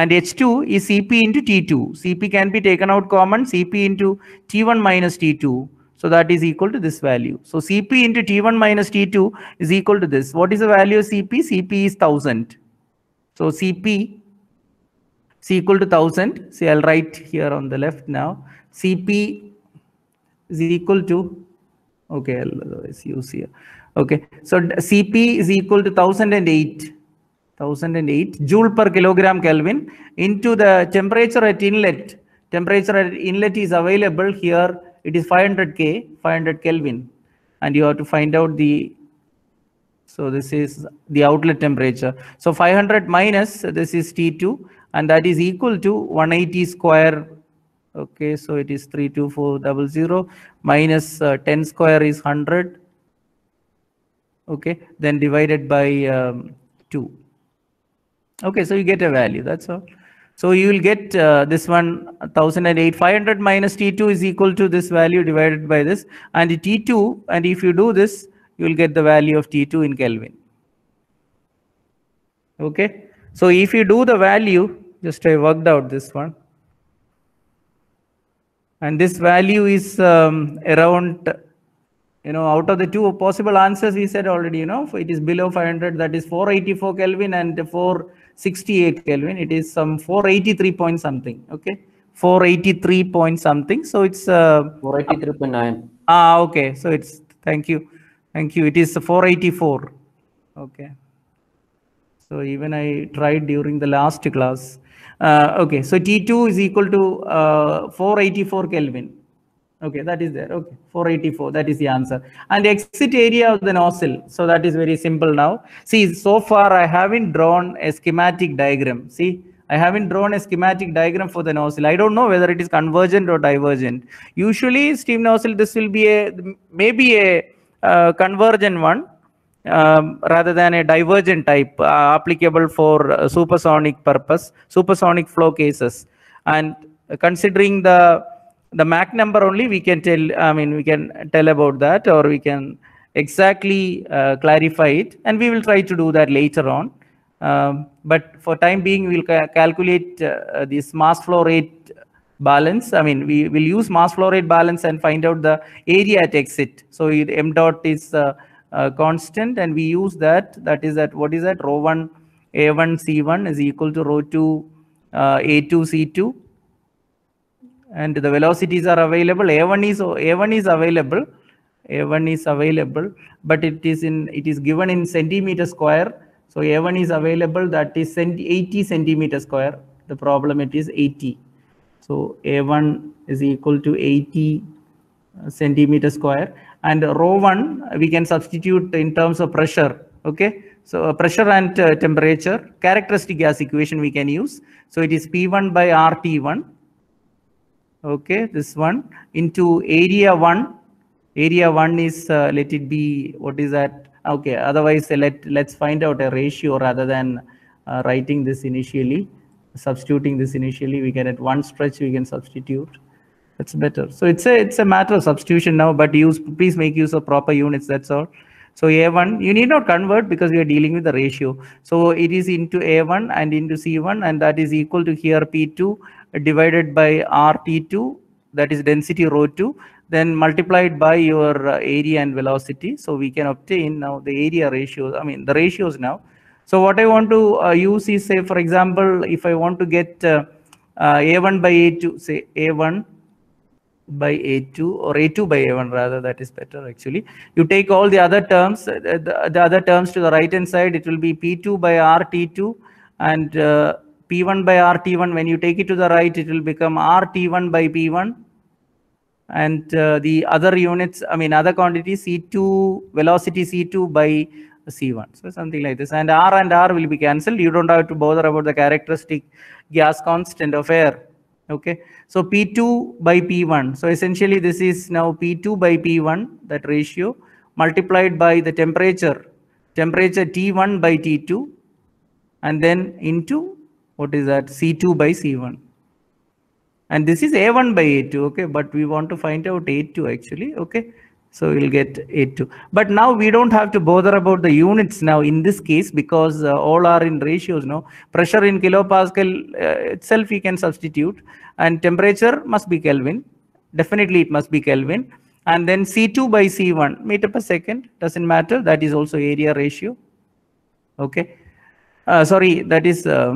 and h2 is cp into t2 cp can be taken out common cp into t1 minus t2 so that is equal to this value so cp into t1 minus t2 is equal to this what is the value of cp cp is 1000 so cp C equal to 1000. See, I'll write here on the left now. CP is equal to, okay, I'll use here. Okay, so CP is equal to 1008. 1008 joule per kilogram Kelvin into the temperature at inlet. Temperature at inlet is available here. It is 500 K, 500 Kelvin. And you have to find out the so this is the outlet temperature. So 500 minus, this is T2 and that is equal to 180 square okay so it is 32400 minus, uh, 10 square is 100 okay then divided by um, 2 okay so you get a value that's all so you will get uh, this one 1008 500 minus t2 is equal to this value divided by this and the t2 and if you do this you will get the value of t2 in kelvin okay so if you do the value just I worked out this one. And this value is um, around, you know, out of the two possible answers, we said already, you know, it is below 500, that is 484 Kelvin and 468 Kelvin. It is some 483 point something, okay? 483 point something. So it's... Uh, 483.9. Ah, okay. So it's, thank you. Thank you. It is 484. Okay. So even I tried during the last class. Uh, okay, so T2 is equal to uh, 484 Kelvin. Okay, that is there. Okay, 484, that is the answer. And the exit area of the nozzle. So that is very simple now. See, so far I haven't drawn a schematic diagram. See, I haven't drawn a schematic diagram for the nozzle. I don't know whether it is convergent or divergent. Usually steam nozzle, this will be a, maybe a uh, convergent one um, rather than a divergent type uh, applicable for uh, supersonic purpose, supersonic flow cases. And considering the the Mach number only, we can tell, I mean, we can tell about that or we can exactly uh, clarify it and we will try to do that later on um, but for time being we'll ca calculate uh, this mass flow rate balance i mean we will use mass flow rate balance and find out the area at exit so it, m dot is uh, uh, constant and we use that that is that what is that row 1 a1 c1 is equal to row 2 uh, a2 c2 and the velocities are available a1 is a1 is available a1 is available but it is in it is given in centimeter square so a1 is available that is 80 centimeter square the problem it is 80 so a1 is equal to 80 uh, centimeter square and rho 1 we can substitute in terms of pressure okay so uh, pressure and uh, temperature characteristic gas equation we can use so it is p1 by rt1 okay this one into area 1 area 1 is uh, let it be what is that okay otherwise uh, let let's find out a ratio rather than uh, writing this initially substituting this initially we get at one stretch we can substitute that's better so it's a it's a matter of substitution now but use please make use of proper units that's all so a1 you need not convert because we are dealing with the ratio so it is into a1 and into c1 and that is equal to here p2 divided by rt2 that is density rho 2 then multiplied by your uh, area and velocity so we can obtain now the area ratios i mean the ratios now so what i want to uh, use is say for example if i want to get uh, uh, a1 by a2 say a1 by a2 or a2 by a1 rather that is better actually you take all the other terms uh, the, the other terms to the right hand side it will be p2 by rt2 and uh, p1 by rt1 when you take it to the right it will become rt1 by p1 and uh, the other units i mean other quantity c2 velocity c2 by c1 so something like this and r and r will be cancelled you don't have to bother about the characteristic gas constant of air okay so p2 by p1 so essentially this is now p2 by p1 that ratio multiplied by the temperature temperature t1 by t2 and then into what is that c2 by c1 and this is a1 by a2 okay but we want to find out a2 actually okay so you'll get it too but now we don't have to bother about the units now in this case because uh, all are in ratios no pressure in kilopascal uh, itself we can substitute and temperature must be kelvin definitely it must be kelvin and then c2 by c1 meter per second doesn't matter that is also area ratio okay uh, sorry that is uh,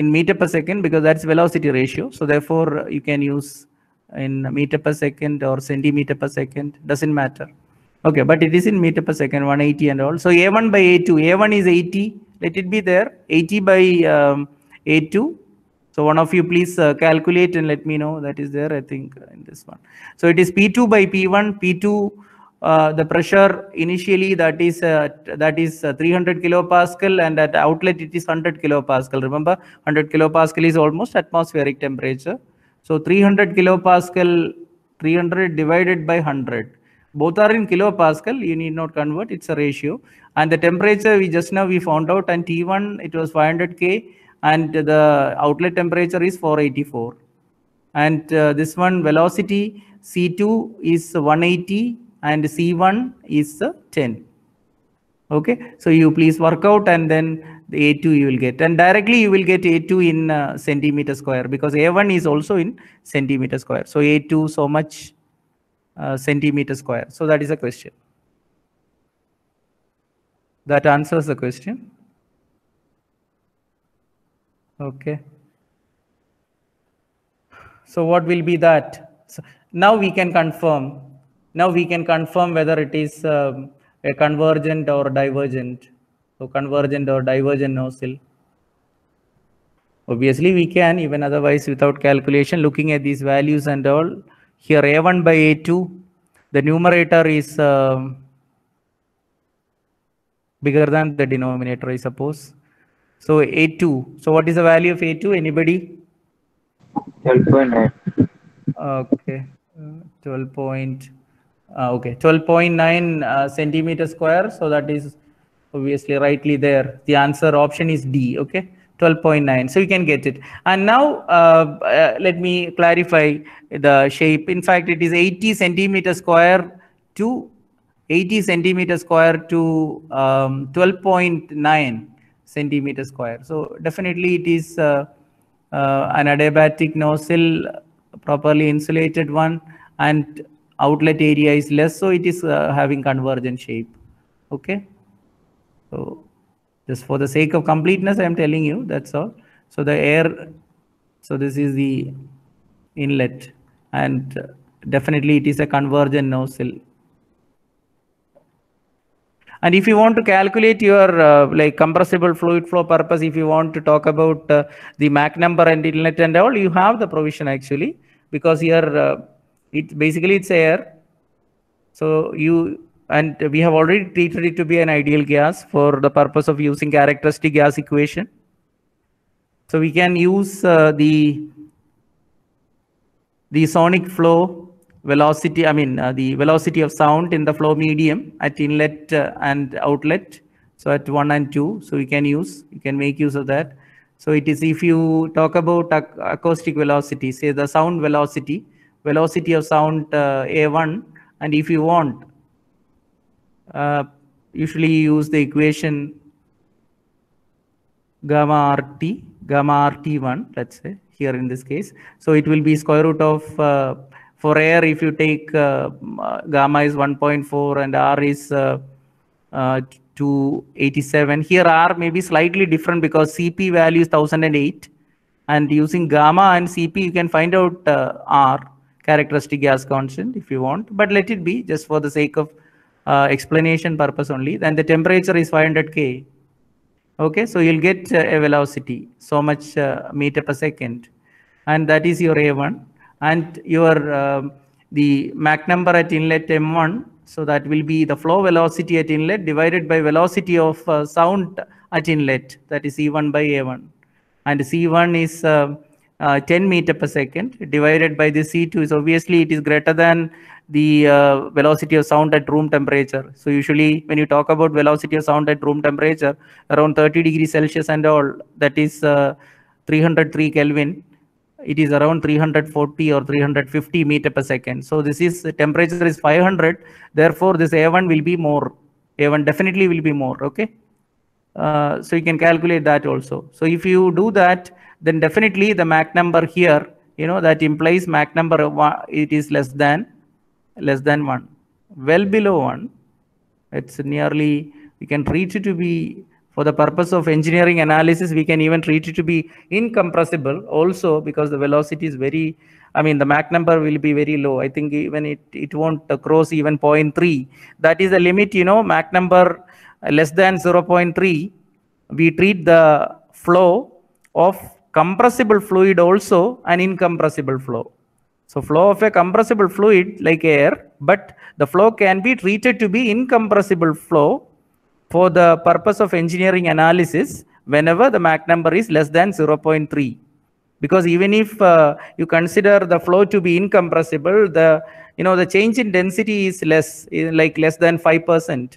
in meter per second because that's velocity ratio so therefore you can use in meter per second or centimeter per second doesn't matter okay but it is in meter per second 180 and all so a1 by a2 a1 is 80 let it be there 80 by um, a2 so one of you please uh, calculate and let me know that is there i think uh, in this one so it is p2 by p1 p2 uh, the pressure initially that is uh, that is uh, 300 kilopascal and at outlet it is 100 kilopascal remember 100 kilopascal is almost atmospheric temperature so 300 kilopascal, 300 divided by 100. Both are in kilopascal. You need not convert. It's a ratio. And the temperature we just now we found out and T1 it was 500 K and the outlet temperature is 484. And uh, this one velocity C2 is 180 and C1 is uh, 10 okay so you please work out and then the a2 you will get and directly you will get a2 in uh, centimeter square because a1 is also in centimeter square so a2 so much uh, centimeter square so that is a question that answers the question okay so what will be that so now we can confirm now we can confirm whether it is um, a convergent or divergent so convergent or divergent nozzle obviously we can even otherwise without calculation looking at these values and all here a1 by a2 the numerator is uh, bigger than the denominator i suppose so a2 so what is the value of a2 anybody 12.9 okay uh, 12.9 uh, okay, 12.9 uh, centimeter square. So that is obviously rightly there. The answer option is D. Okay. 12.9 so you can get it and now uh, uh, let me clarify the shape in fact it is 80 centimeter square to 80 centimeter square to 12.9 um, centimeter square so definitely it is uh, uh, an adiabatic nozzle properly insulated one and outlet area is less so it is uh, having convergent shape okay so just for the sake of completeness i am telling you that's all so the air so this is the inlet and definitely it is a convergent nozzle and if you want to calculate your uh, like compressible fluid flow purpose if you want to talk about uh, the mach number and inlet and all you have the provision actually because here uh, it basically it's air so you and we have already treated it to be an ideal gas for the purpose of using characteristic gas equation so we can use uh, the the sonic flow velocity i mean uh, the velocity of sound in the flow medium at inlet uh, and outlet so at 1 and 2 so we can use you can make use of that so it is if you talk about ac acoustic velocity say the sound velocity velocity of sound uh, a1 and if you want uh, usually you use the equation gamma rt gamma rt1 let's say here in this case so it will be square root of uh, for air if you take uh, gamma is 1.4 and r is uh, uh 287 here r may be slightly different because cp value is 1008 and using gamma and cp you can find out r characteristic gas constant if you want, but let it be just for the sake of uh, explanation purpose only. Then the temperature is 500 K. Okay, so you'll get uh, a velocity, so much uh, meter per second. And that is your A1. And your um, the Mach number at inlet M1, so that will be the flow velocity at inlet divided by velocity of uh, sound at inlet, that is E1 by A1. And C1 is uh, uh, 10 meter per second divided by the C2 is obviously it is greater than the uh, velocity of sound at room temperature. So usually when you talk about velocity of sound at room temperature, around 30 degrees Celsius and all, that is uh, 303 Kelvin, it is around 340 or 350 meter per second. So this is temperature is 500. Therefore, this A1 will be more. A1 definitely will be more. Okay. Uh, so you can calculate that also. So if you do that, then definitely the Mach number here, you know, that implies Mach number, one, it is less than, less than one, well below one. It's nearly, we can treat it to be, for the purpose of engineering analysis, we can even treat it to be incompressible also because the velocity is very, I mean, the Mach number will be very low. I think even it, it won't cross even 0.3. That is the limit, you know, Mach number less than 0.3. We treat the flow of compressible fluid also an incompressible flow. So flow of a compressible fluid like air, but the flow can be treated to be incompressible flow for the purpose of engineering analysis whenever the Mach number is less than 0.3. Because even if uh, you consider the flow to be incompressible, the you know the change in density is less, eh, like less than 5%.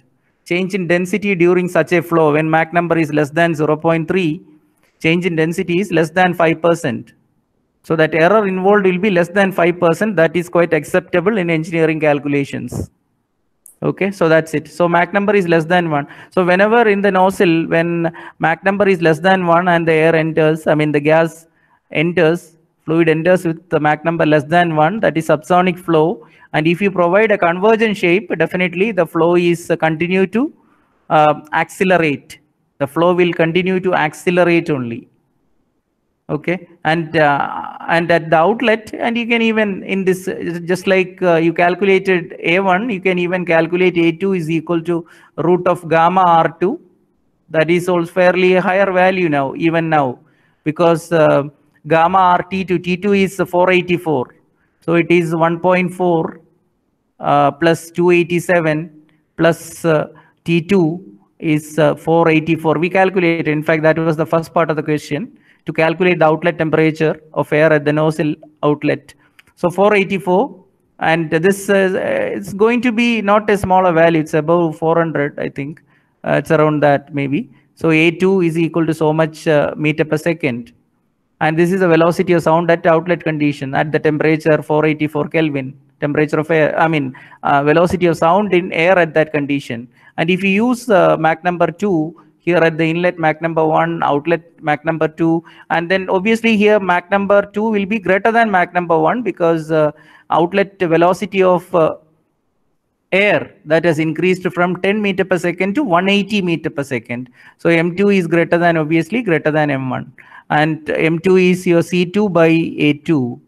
Change in density during such a flow when Mach number is less than 0.3 change in density is less than 5%. So that error involved will be less than 5%. That is quite acceptable in engineering calculations. Okay, so that's it. So Mach number is less than 1. So whenever in the nozzle, when Mach number is less than 1 and the air enters, I mean the gas enters, fluid enters with the Mach number less than 1, that is subsonic flow. And if you provide a convergent shape, definitely the flow is continue to uh, accelerate the flow will continue to accelerate only okay and uh, and at the outlet and you can even in this just like uh, you calculated a1 you can even calculate a2 is equal to root of gamma r2 that is also fairly a higher value now even now because uh, gamma rt to t2 is 484 so it is 1.4 uh, plus 287 plus uh, t2 is uh, 484. We calculated, in fact, that was the first part of the question, to calculate the outlet temperature of air at the nozzle outlet. So 484, and this is uh, going to be not a smaller value. It's above 400, I think. Uh, it's around that maybe. So A2 is equal to so much uh, meter per second. And this is the velocity of sound at outlet condition at the temperature 484 Kelvin temperature of air, I mean, uh, velocity of sound in air at that condition. And if you use uh, Mach number 2, here at the inlet Mach number 1, outlet Mach number 2, and then obviously here Mach number 2 will be greater than Mach number 1 because uh, outlet velocity of uh, air that has increased from 10 meter per second to 180 meter per second. So M2 is greater than obviously greater than M1 and M2 is your C2 by A2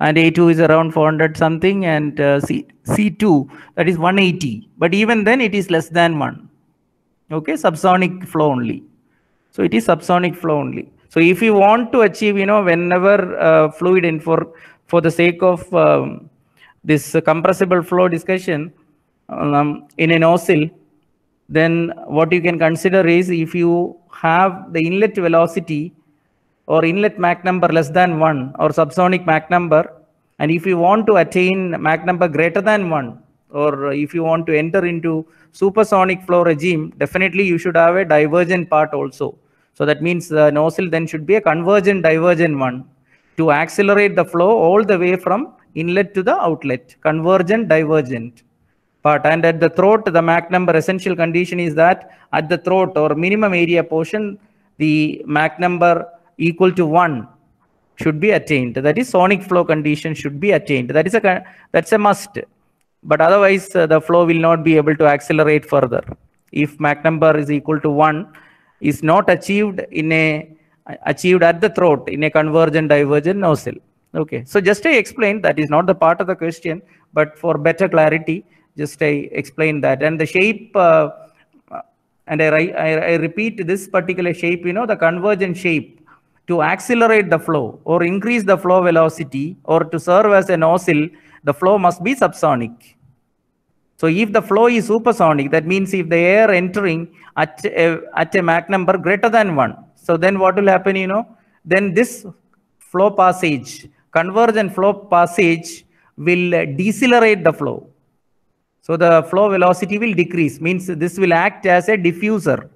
and A2 is around 400 something and uh, C, C2 that is 180 but even then it is less than 1 okay subsonic flow only so it is subsonic flow only so if you want to achieve you know whenever uh, fluid in for for the sake of um, this uh, compressible flow discussion um, in an oscil then what you can consider is if you have the inlet velocity or inlet Mach number less than 1 or subsonic Mach number and if you want to attain Mach number greater than 1 or if you want to enter into supersonic flow regime definitely you should have a divergent part also. So that means the nozzle then should be a convergent divergent one to accelerate the flow all the way from inlet to the outlet, convergent divergent part. And at the throat, the Mach number essential condition is that at the throat or minimum area portion, the Mach number equal to 1 should be attained. That is sonic flow condition should be attained. That is a, that's a must. But otherwise, uh, the flow will not be able to accelerate further. If Mach number is equal to 1, is not achieved in a achieved at the throat in a convergent divergent nozzle. Okay, so just I explained that is not the part of the question, but for better clarity, just I explained that. And the shape, uh, and I, I, I repeat this particular shape, you know, the convergent shape to accelerate the flow or increase the flow velocity or to serve as an oscill, the flow must be subsonic. So if the flow is supersonic, that means if the air entering at a, eh, at a Mach number greater than 1, so then what will happen, you know, then this flow passage, convergent flow passage will eh, decelerate the flow. So the flow velocity will decrease, means this will act as a diffuser.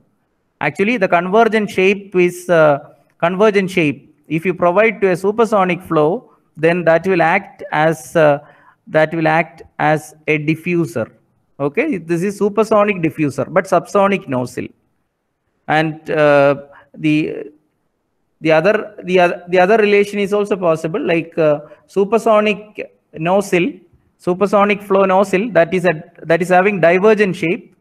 Actually, the convergent shape is uh, convergent shape. If you provide to a supersonic flow, then that will act as uh, that will act as a diffuser. Okay, this is supersonic diffuser, but subsonic nozzle. And uh, the the other the other the other relation is also possible, like uh, supersonic nozzle, supersonic flow nozzle that is a that is having divergent shape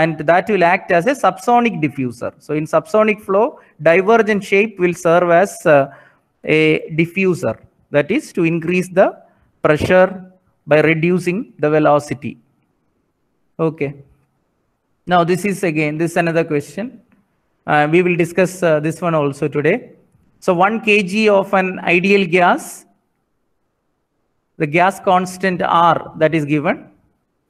and that will act as a subsonic diffuser. So in subsonic flow, divergent shape will serve as uh, a diffuser. That is to increase the pressure by reducing the velocity. Okay. Now this is again, this is another question. Uh, we will discuss uh, this one also today. So 1 kg of an ideal gas, the gas constant R that is given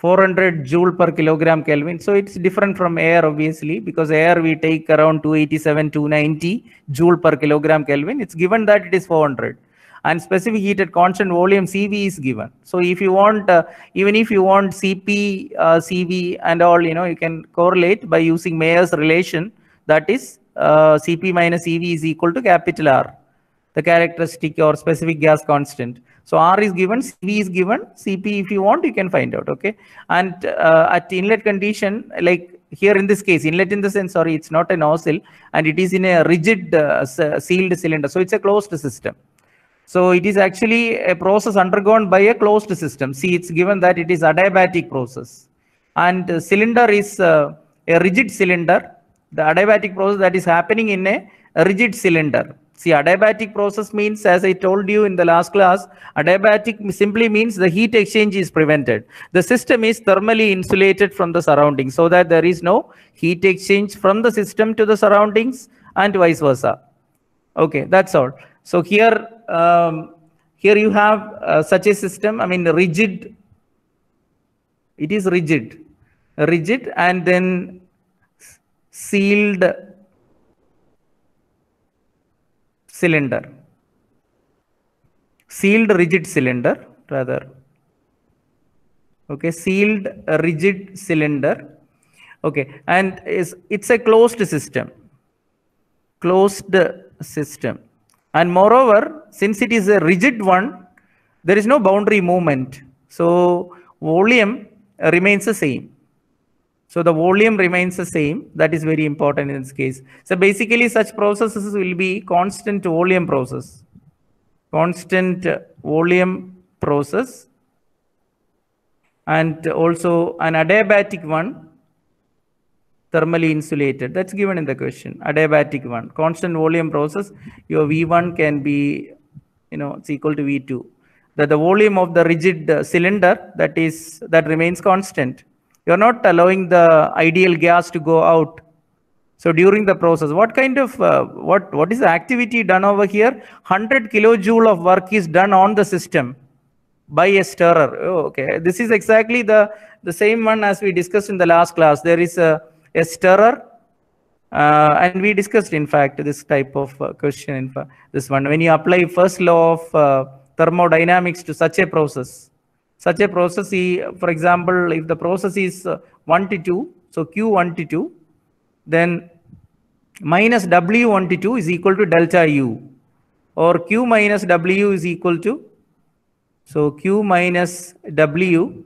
400 joule per kilogram Kelvin. So it's different from air, obviously, because air we take around 287, 290 joule per kilogram Kelvin. It's given that it is 400 and specific heat at constant volume CV is given. So if you want, uh, even if you want CP, uh, CV and all, you know, you can correlate by using Mayer's relation that is uh, CP minus CV is equal to capital R the characteristic or specific gas constant. So R is given, CV is given, CP if you want, you can find out, okay? And uh, at inlet condition, like here in this case, inlet in the sense, sorry, it's not an nozzle and it is in a rigid uh, sealed cylinder. So it's a closed system. So it is actually a process undergone by a closed system. See, it's given that it is adiabatic process. And uh, cylinder is uh, a rigid cylinder. The adiabatic process that is happening in a rigid cylinder See, adiabatic process means, as I told you in the last class, adiabatic simply means the heat exchange is prevented. The system is thermally insulated from the surroundings so that there is no heat exchange from the system to the surroundings and vice versa. Okay, that's all. So here, um, here you have uh, such a system, I mean rigid, it is rigid, rigid and then sealed cylinder sealed rigid cylinder rather okay sealed rigid cylinder okay and is it's a closed system closed system and moreover since it is a rigid one there is no boundary movement so volume remains the same so the volume remains the same. That is very important in this case. So basically such processes will be constant volume process. Constant volume process. And also an adiabatic one, thermally insulated. That's given in the question. Adiabatic one, constant volume process. Your V1 can be, you know, it's equal to V2. That the volume of the rigid uh, cylinder that is that remains constant you're not allowing the ideal gas to go out. So during the process, what kind of, uh, what, what is the activity done over here? 100 kilojoule of work is done on the system by a stirrer. Oh, okay, this is exactly the, the same one as we discussed in the last class. There is a, a stirrer uh, and we discussed in fact this type of uh, question in this one. When you apply first law of uh, thermodynamics to such a process, such a process, e for example, if the process is uh, 1 to 2, so Q1 to 2, then minus W1 to 2 is equal to delta U or Q minus W is equal to, so Q minus W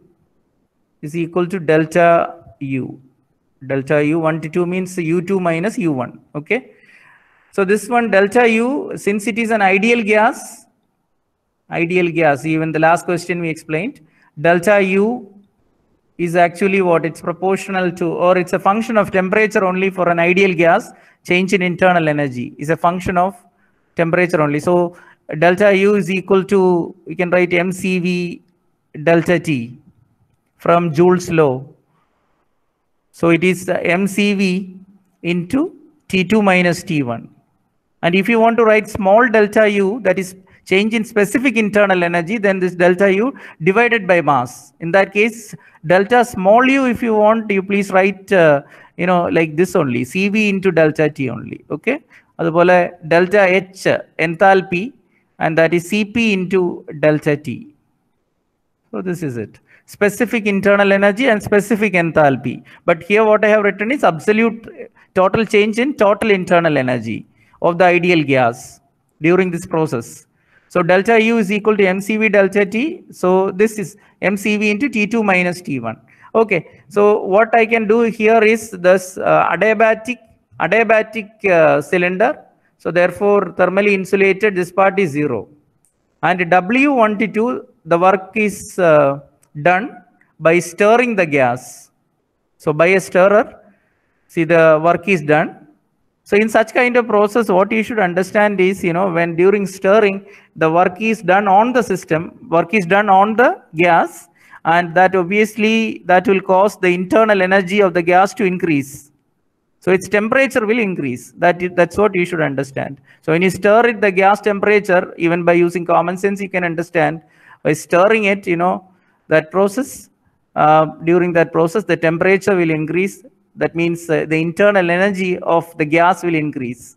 is equal to delta U. Delta U 1 to 2 means U2 minus U1. Okay. So this one delta U, since it is an ideal gas, ideal gas. Even the last question we explained, delta U is actually what it's proportional to, or it's a function of temperature only for an ideal gas, change in internal energy is a function of temperature only. So delta U is equal to, we can write MCV delta T from Joule's law. So it is MCV into T2 minus T1. And if you want to write small delta U, that is change in specific internal energy, then this delta U divided by mass. In that case, delta small u, if you want, you please write, uh, you know, like this only, Cv into delta T only, okay? Adhubole, delta H enthalpy, and that is Cp into delta T. So this is it. Specific internal energy and specific enthalpy. But here what I have written is absolute total change in total internal energy of the ideal gas during this process. So delta U is equal to MCV delta T. So this is MCV into T2 minus T1. Okay. So what I can do here is this uh, adiabatic, adiabatic uh, cylinder. So therefore thermally insulated, this part is zero. And W1T2, the work is uh, done by stirring the gas. So by a stirrer, see the work is done. So in such kind of process, what you should understand is, you know, when during stirring, the work is done on the system, work is done on the gas, and that obviously that will cause the internal energy of the gas to increase. So its temperature will increase. That is, that's what you should understand. So when you stir it, the gas temperature, even by using common sense, you can understand by stirring it, you know, that process, uh, during that process, the temperature will increase that means uh, the internal energy of the gas will increase.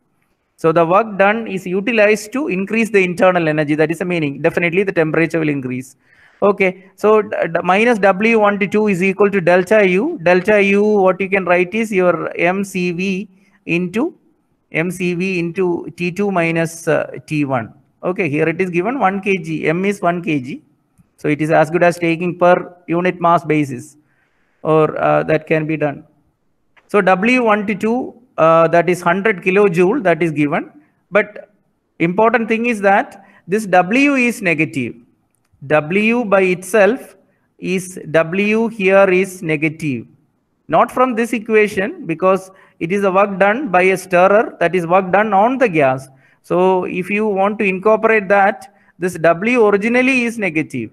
So the work done is utilized to increase the internal energy. That is the meaning. Definitely the temperature will increase. Okay. So minus W1 to 2 is equal to delta U. Delta U, what you can write is your MCV into MCV into T2 minus uh, T1. Okay. Here it is given 1 kg. M is 1 kg. So it is as good as taking per unit mass basis or uh, that can be done. So W1 to uh, that is 100 kilojoule that is given. But important thing is that this W is negative. W by itself is W here is negative. Not from this equation because it is a work done by a stirrer that is work done on the gas. So if you want to incorporate that, this W originally is negative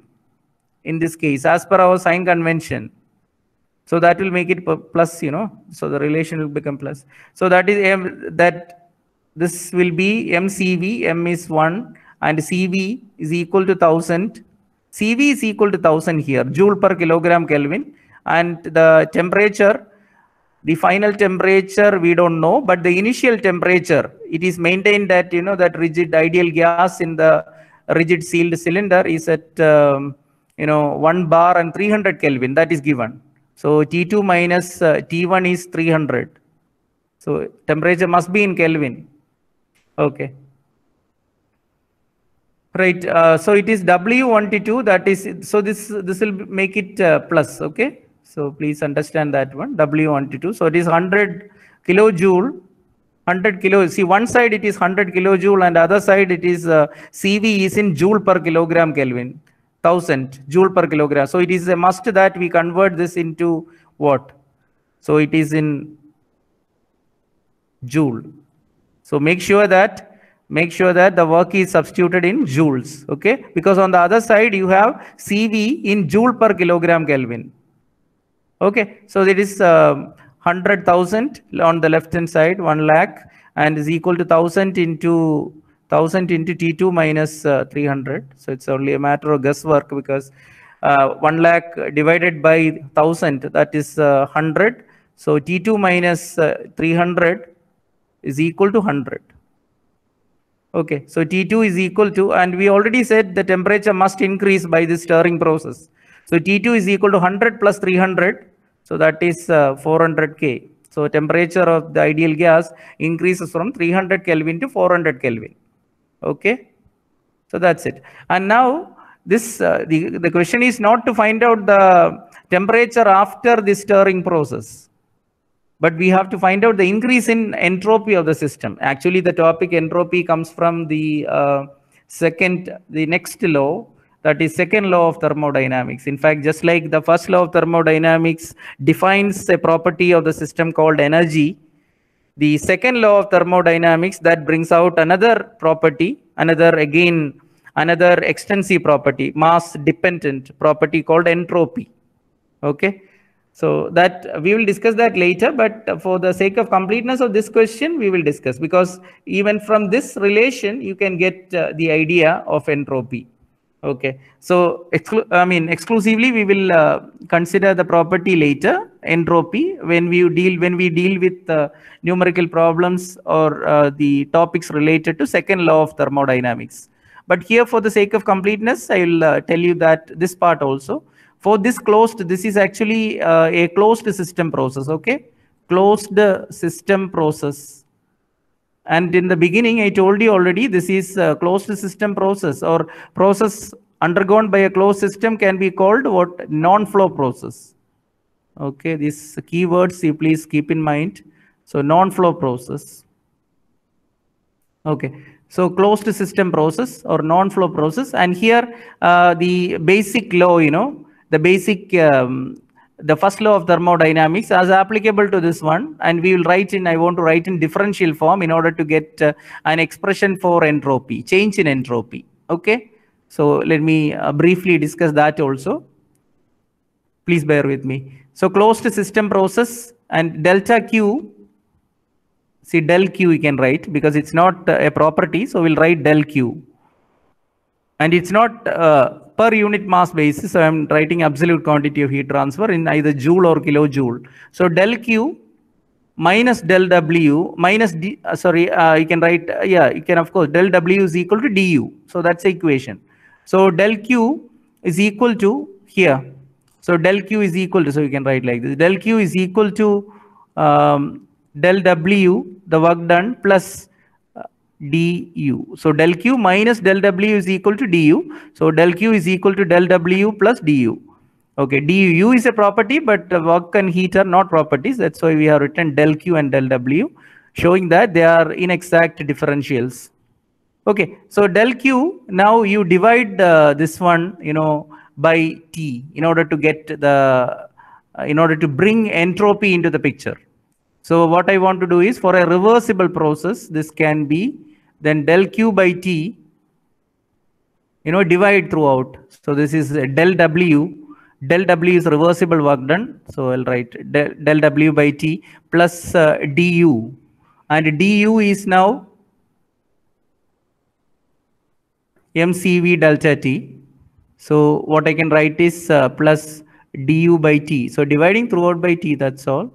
in this case as per our sign convention so that will make it plus you know so the relation will become plus so that is m that this will be mcv m is 1 and cv is equal to 1000 cv is equal to 1000 here joule per kilogram kelvin and the temperature the final temperature we don't know but the initial temperature it is maintained that you know that rigid ideal gas in the rigid sealed cylinder is at um, you know 1 bar and 300 kelvin that is given so T2 minus uh, T1 is 300. So temperature must be in Kelvin. Okay. Right. Uh, so it is W1T2 that is, so this, this will make it uh, plus. Okay. So please understand that one W1T2. So it is 100 kilojoule 100 kilo see one side it is 100 kilojoule and other side it is uh, cv is in joule per kilogram kelvin 1000 joule per kilogram. So it is a must that we convert this into what? So it is in joule. So make sure that make sure that the work is substituted in joules. Okay, because on the other side you have CV in joule per kilogram Kelvin. Okay, so it is 100,000 um, on the left hand side, 1 lakh and is equal to 1000 into 1000 into T2 minus, uh, 300. So it's only a matter of guesswork because uh, 1 lakh divided by 1000, that is uh, 100. So T2 minus, uh, 300 is equal to 100. Okay, so T2 is equal to, and we already said the temperature must increase by this stirring process. So T2 is equal to 100 plus 300. So that is uh, 400 K. So temperature of the ideal gas increases from 300 Kelvin to 400 Kelvin okay so that's it and now this uh, the, the question is not to find out the temperature after the stirring process but we have to find out the increase in entropy of the system actually the topic entropy comes from the uh, second the next law that is second law of thermodynamics in fact just like the first law of thermodynamics defines a property of the system called energy the second law of thermodynamics that brings out another property another again another extensive property mass dependent property called entropy okay so that we will discuss that later but for the sake of completeness of this question we will discuss because even from this relation you can get uh, the idea of entropy okay so i mean exclusively we will uh, consider the property later entropy when we deal when we deal with uh, numerical problems or uh, the topics related to second law of thermodynamics but here for the sake of completeness i will uh, tell you that this part also for this closed this is actually uh, a closed system process okay closed system process and in the beginning, I told you already, this is a closed system process or process undergone by a closed system can be called what non-flow process. Okay, these keywords you please keep in mind. So non-flow process. Okay, so closed system process or non-flow process. And here uh, the basic law, you know, the basic um, the first law of thermodynamics as applicable to this one and we will write in i want to write in differential form in order to get uh, an expression for entropy change in entropy okay so let me uh, briefly discuss that also please bear with me so closed system process and delta q see del q we can write because it's not uh, a property so we'll write del q and it's not uh, per unit mass basis. So I'm writing absolute quantity of heat transfer in either joule or kilojoule. So del Q minus del W minus D, uh, sorry, uh, you can write, uh, yeah, you can of course, del W is equal to DU. So that's the equation. So del Q is equal to here. So del Q is equal to, so you can write like this, del Q is equal to um, del W, the work done, plus du. So del q minus del w is equal to du. So del q is equal to del w plus du. Okay, du is a property, but work and heat are not properties. That's why we have written del q and del w, showing that they are inexact differentials. Okay, so del q, now you divide uh, this one, you know, by t in order to get the, uh, in order to bring entropy into the picture. So what I want to do is for a reversible process, this can be then del Q by T, you know, divide throughout. So this is del W. Del W is reversible work done. So I'll write del, del W by T plus uh, DU. And DU is now MCV delta T. So what I can write is uh, plus du by t. So dividing throughout by t, that's all.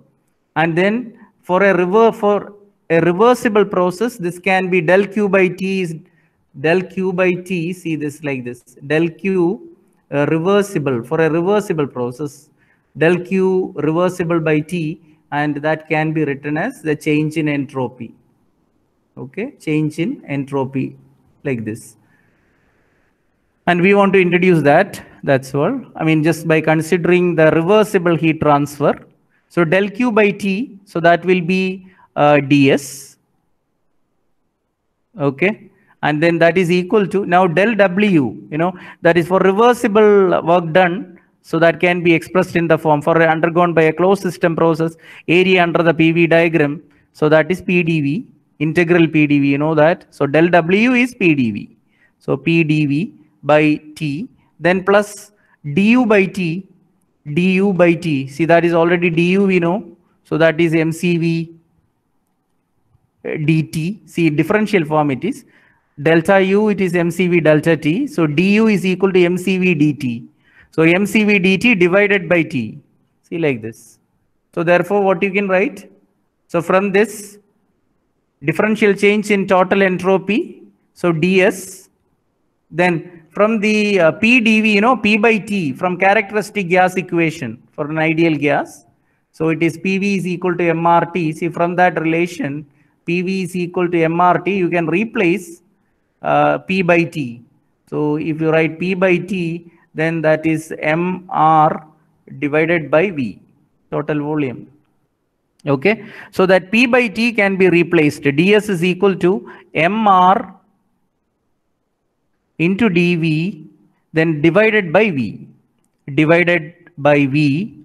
And then for a river, for a reversible process. This can be del Q by T is del Q by T. See this like this. Del Q uh, reversible for a reversible process. Del Q reversible by T and that can be written as the change in entropy. Okay, change in entropy like this. And we want to introduce that, that's all. I mean, just by considering the reversible heat transfer. So del Q by T, so that will be uh, ds okay and then that is equal to now del w you know that is for reversible work done so that can be expressed in the form for undergone by a closed system process area under the pv diagram so that is pdv integral pdv you know that so del w is pdv so pdv by t then plus du by t du by t see that is already du we know so that is mcv dt. See differential form it is. Delta u it is mcv delta t. So du is equal to mcv dt. So mcv dt divided by t. See like this. So therefore what you can write? So from this differential change in total entropy. So ds. Then from the uh, PdV, you know, P by T from characteristic gas equation for an ideal gas. So it is PV is equal to MRT. See from that relation, PV is equal to MRT, you can replace uh, P by T. So if you write P by T, then that is MR divided by V, total volume. Okay, so that P by T can be replaced. DS is equal to MR into DV, then divided by V, divided by V,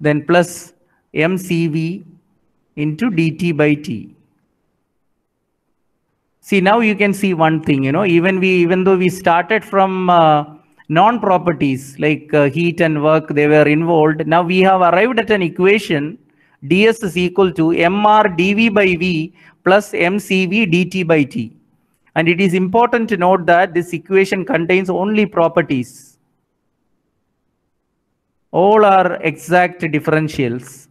then plus MCV into dt by t. See, now you can see one thing, you know, even we, even though we started from uh, non-properties like uh, heat and work, they were involved. Now we have arrived at an equation, ds is equal to mr dv by v plus mcv dt by t. And it is important to note that this equation contains only properties. All are exact differentials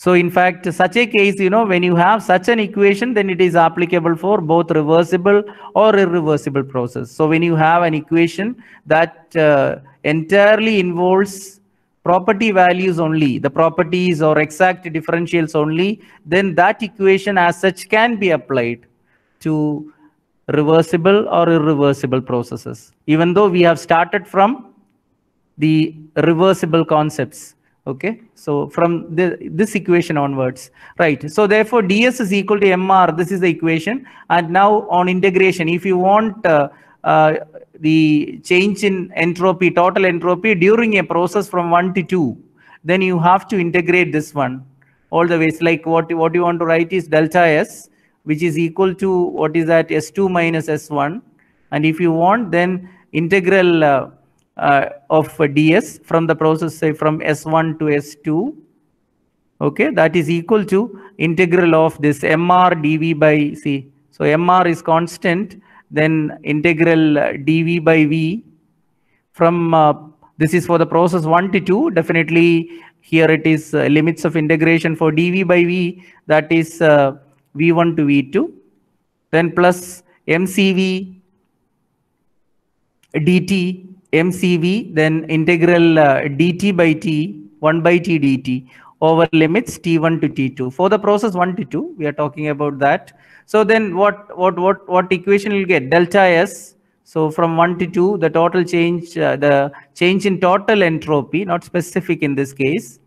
so in fact, such a case, you know, when you have such an equation, then it is applicable for both reversible or irreversible process. So when you have an equation that uh, entirely involves property values only, the properties or exact differentials only, then that equation as such can be applied to reversible or irreversible processes, even though we have started from the reversible concepts okay so from the, this equation onwards right so therefore ds is equal to mr this is the equation and now on integration if you want uh, uh, the change in entropy total entropy during a process from 1 to 2 then you have to integrate this one all the ways like what what you want to write is delta s which is equal to what is that s2 minus s1 and if you want then integral uh, uh, of ds from the process say from s1 to s2 okay that is equal to integral of this mr dv by c so mr is constant then integral uh, dv by v from uh, this is for the process 1 to 2 definitely here it is uh, limits of integration for dv by v that is uh, v1 to v2 then plus mcv dt MCV, then integral uh, dt by t, 1 by t dt over limits t1 to t2. For the process 1 to 2, we are talking about that. So then what, what, what, what equation will get? Delta S. So from 1 to 2, the total change, uh, the change in total entropy, not specific in this case.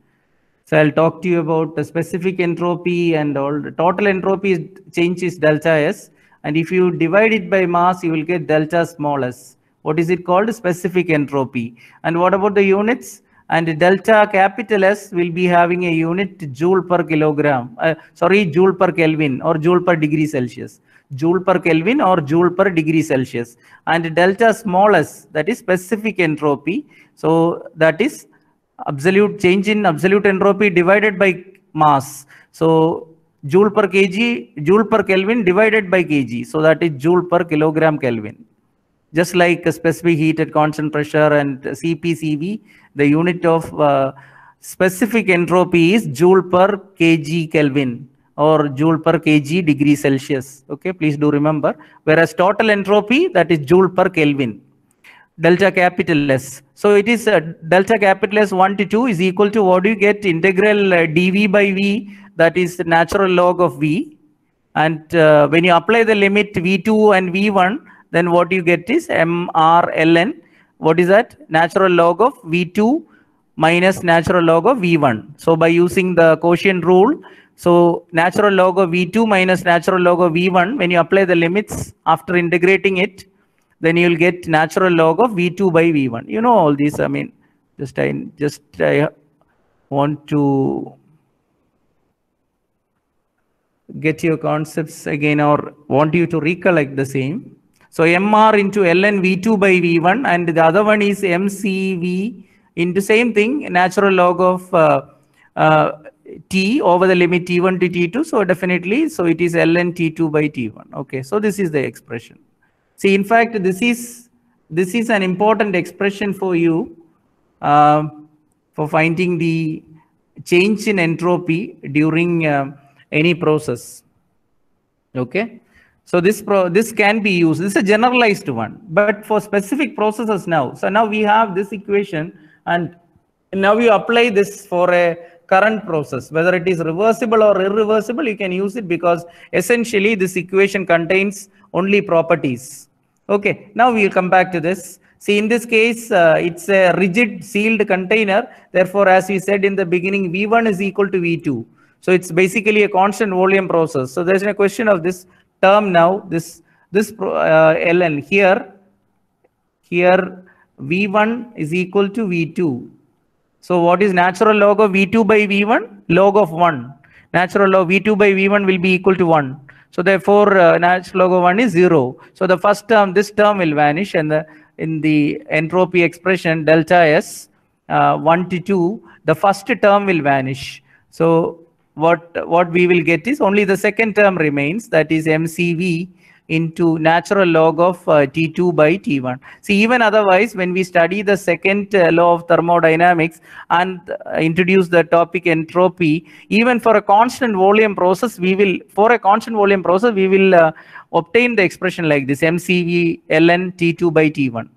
So I'll talk to you about the specific entropy and all the total entropy change is delta S. And if you divide it by mass, you will get delta small s. What is it called? Specific entropy. And what about the units? And delta capital S will be having a unit joule per kilogram, uh, sorry, joule per Kelvin or joule per degree Celsius. Joule per Kelvin or joule per degree Celsius. And delta small s, that is specific entropy. So that is absolute change in absolute entropy divided by mass. So joule per kg, joule per Kelvin divided by kg. So that is joule per kilogram Kelvin. Just like specific heat at constant pressure and CPCV, the unit of uh, specific entropy is joule per kg Kelvin or joule per kg degree Celsius. Okay, please do remember. Whereas total entropy, that is joule per Kelvin delta capital S. So it is uh, delta capital S 1 to 2 is equal to what do you get integral uh, dV by V that is natural log of V. And uh, when you apply the limit V2 and V1, then what you get is MRLN. What is that? Natural log of V2 minus natural log of V1. So by using the quotient rule, so natural log of V2 minus natural log of V1, when you apply the limits after integrating it, then you'll get natural log of V2 by V1. You know all these, I mean, just I, just I want to get your concepts again or want you to recollect the same. So MR into ln V2 by V1 and the other one is MCV into same thing, natural log of uh, uh, T over the limit T1 to T2. So definitely, so it is ln T2 by T1. Okay, so this is the expression. See, in fact, this is this is an important expression for you uh, for finding the change in entropy during uh, any process. Okay. So this pro this can be used. This is a generalized one, but for specific processes now. So now we have this equation, and now you apply this for a current process, whether it is reversible or irreversible, you can use it because essentially this equation contains only properties. Okay, now we'll come back to this. See, in this case, uh, it's a rigid sealed container. Therefore, as we said in the beginning, V1 is equal to V2. So it's basically a constant volume process. So there's a question of this term now this this uh, ln here here v1 is equal to v2 so what is natural log of v2 by v1 log of 1 natural log v2 by v1 will be equal to 1 so therefore uh, natural log of 1 is 0 so the first term this term will vanish and the in the entropy expression delta s uh, 1 to 2 the first term will vanish so what what we will get is only the second term remains that is mcv into natural log of uh, T2 by T1. See, even otherwise, when we study the second uh, law of thermodynamics and uh, introduce the topic entropy, even for a constant volume process, we will, for a constant volume process, we will uh, obtain the expression like this, MCV ln T2 by T1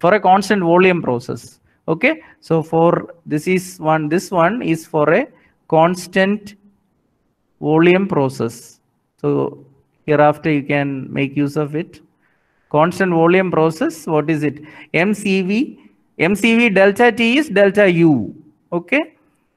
for a constant volume process. Okay. So for this is one, this one is for a constant volume process. So hereafter you can make use of it. Constant volume process, what is it? MCV, MCV delta T is delta U, okay?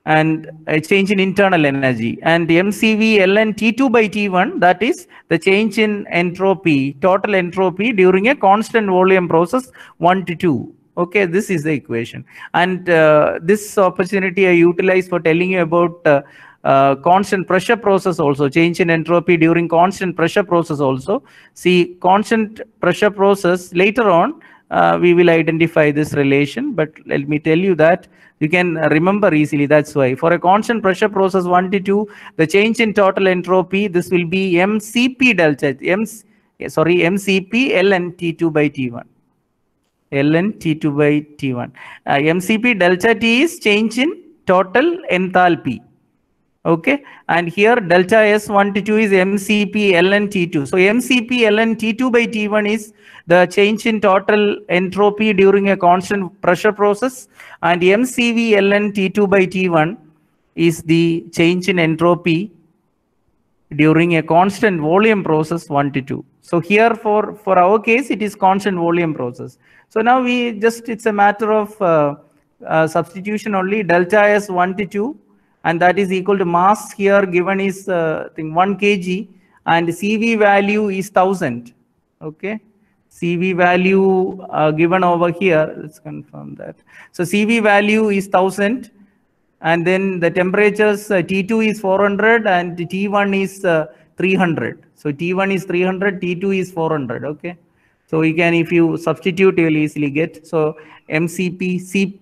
And a change in internal energy. And MCV ln T2 by T1, that is the change in entropy, total entropy during a constant volume process 1 to 2, okay this is the equation and uh, this opportunity i utilize for telling you about uh, uh, constant pressure process also change in entropy during constant pressure process also see constant pressure process later on uh, we will identify this relation but let me tell you that you can remember easily that's why for a constant pressure process 1 to 2 the change in total entropy this will be mcp delta m sorry mcp ln t2 by t1 ln t2 by t1 uh, mcp delta t is change in total enthalpy Okay. And here delta S1T2 is MCP ln T2. So MCP ln T2 by T1 is the change in total entropy during a constant pressure process. And MCV ln T2 by T1 is the change in entropy during a constant volume process 1 to 2. So here for, for our case, it is constant volume process. So now we just, it's a matter of uh, uh, substitution only delta S 1 to 2 and that is equal to mass here given is uh, I think 1 kg and CV value is 1000. Okay. CV value uh, given over here. Let's confirm that. So CV value is 1000 and then the temperatures uh, T2 is 400 and T1 is uh, 300. So T1 is 300, T2 is 400. Okay. So you can, if you substitute, you will easily get. So MCP, C,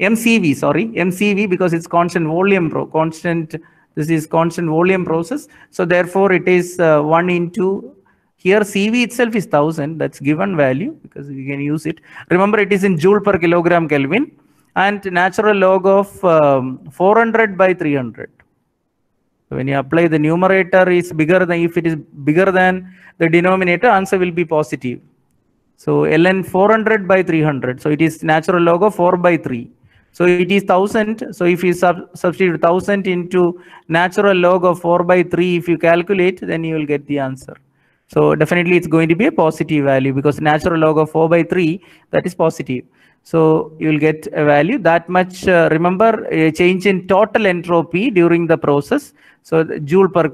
MCV, sorry, MCV because it's constant volume, pro constant, this is constant volume process. So therefore it is uh, 1 into, here CV itself is 1000, that's given value because you can use it. Remember it is in joule per kilogram Kelvin and natural log of um, 400 by 300. when you apply the numerator is bigger than, if it is bigger than the denominator, answer will be positive. So ln 400 by 300. So it is natural log of 4 by 3. So it is 1000. So if you sub substitute 1000 into natural log of 4 by 3, if you calculate, then you will get the answer. So definitely it's going to be a positive value because natural log of 4 by 3, that is positive. So you will get a value that much. Uh, remember, a change in total entropy during the process. So joule per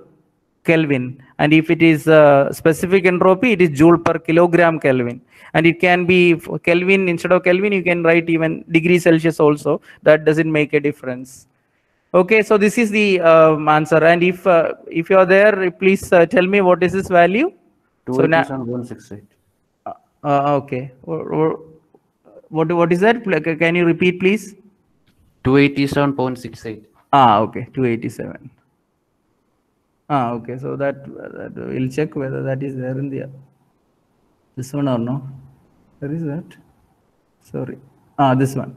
Kelvin. And if it is a uh, specific entropy, it is joule per kilogram Kelvin. And it can be Kelvin instead of Kelvin, you can write even degree Celsius also. That doesn't make a difference. Okay, so this is the um, answer. And if uh, if you are there, please uh, tell me what is this value? 287,168. So uh, uh, okay. or, what, what is that? Uh, can you repeat, please? 287.68. Ah, okay. 287. Ah, okay. So that, that we'll check whether that is there in the this one or no. Where is that? Sorry. Ah, this one.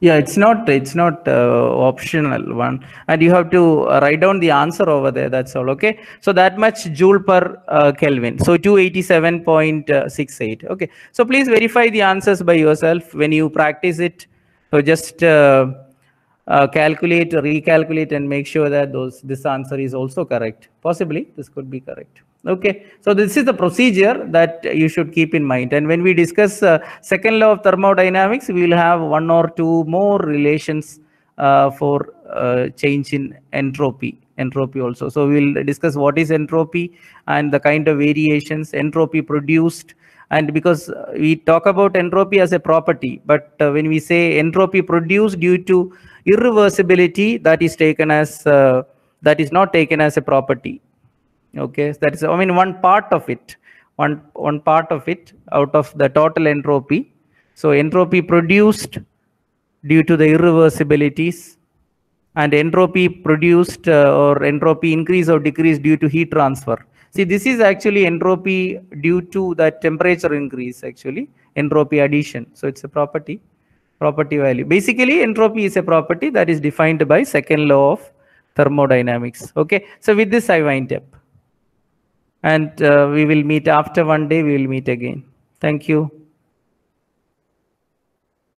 Yeah, it's not it's not uh, optional one, and you have to uh, write down the answer over there. That's all. Okay. So that much joule per uh, Kelvin. So 287.68. Okay. So please verify the answers by yourself when you practice it. So just. Uh, uh, calculate, recalculate, and make sure that those this answer is also correct. Possibly, this could be correct. Okay, so this is the procedure that you should keep in mind. And when we discuss uh, second law of thermodynamics, we will have one or two more relations uh, for uh, change in entropy. Entropy also. So we'll discuss what is entropy and the kind of variations entropy produced and because uh, we talk about entropy as a property but uh, when we say entropy produced due to irreversibility that is taken as uh, that is not taken as a property okay so that is i mean one part of it one one part of it out of the total entropy so entropy produced due to the irreversibilities and entropy produced uh, or entropy increase or decrease due to heat transfer see this is actually entropy due to the temperature increase actually entropy addition so it's a property property value. Basically, entropy is a property that is defined by second law of thermodynamics. Okay, so with this I wind up. And uh, we will meet after one day, we will meet again. Thank you.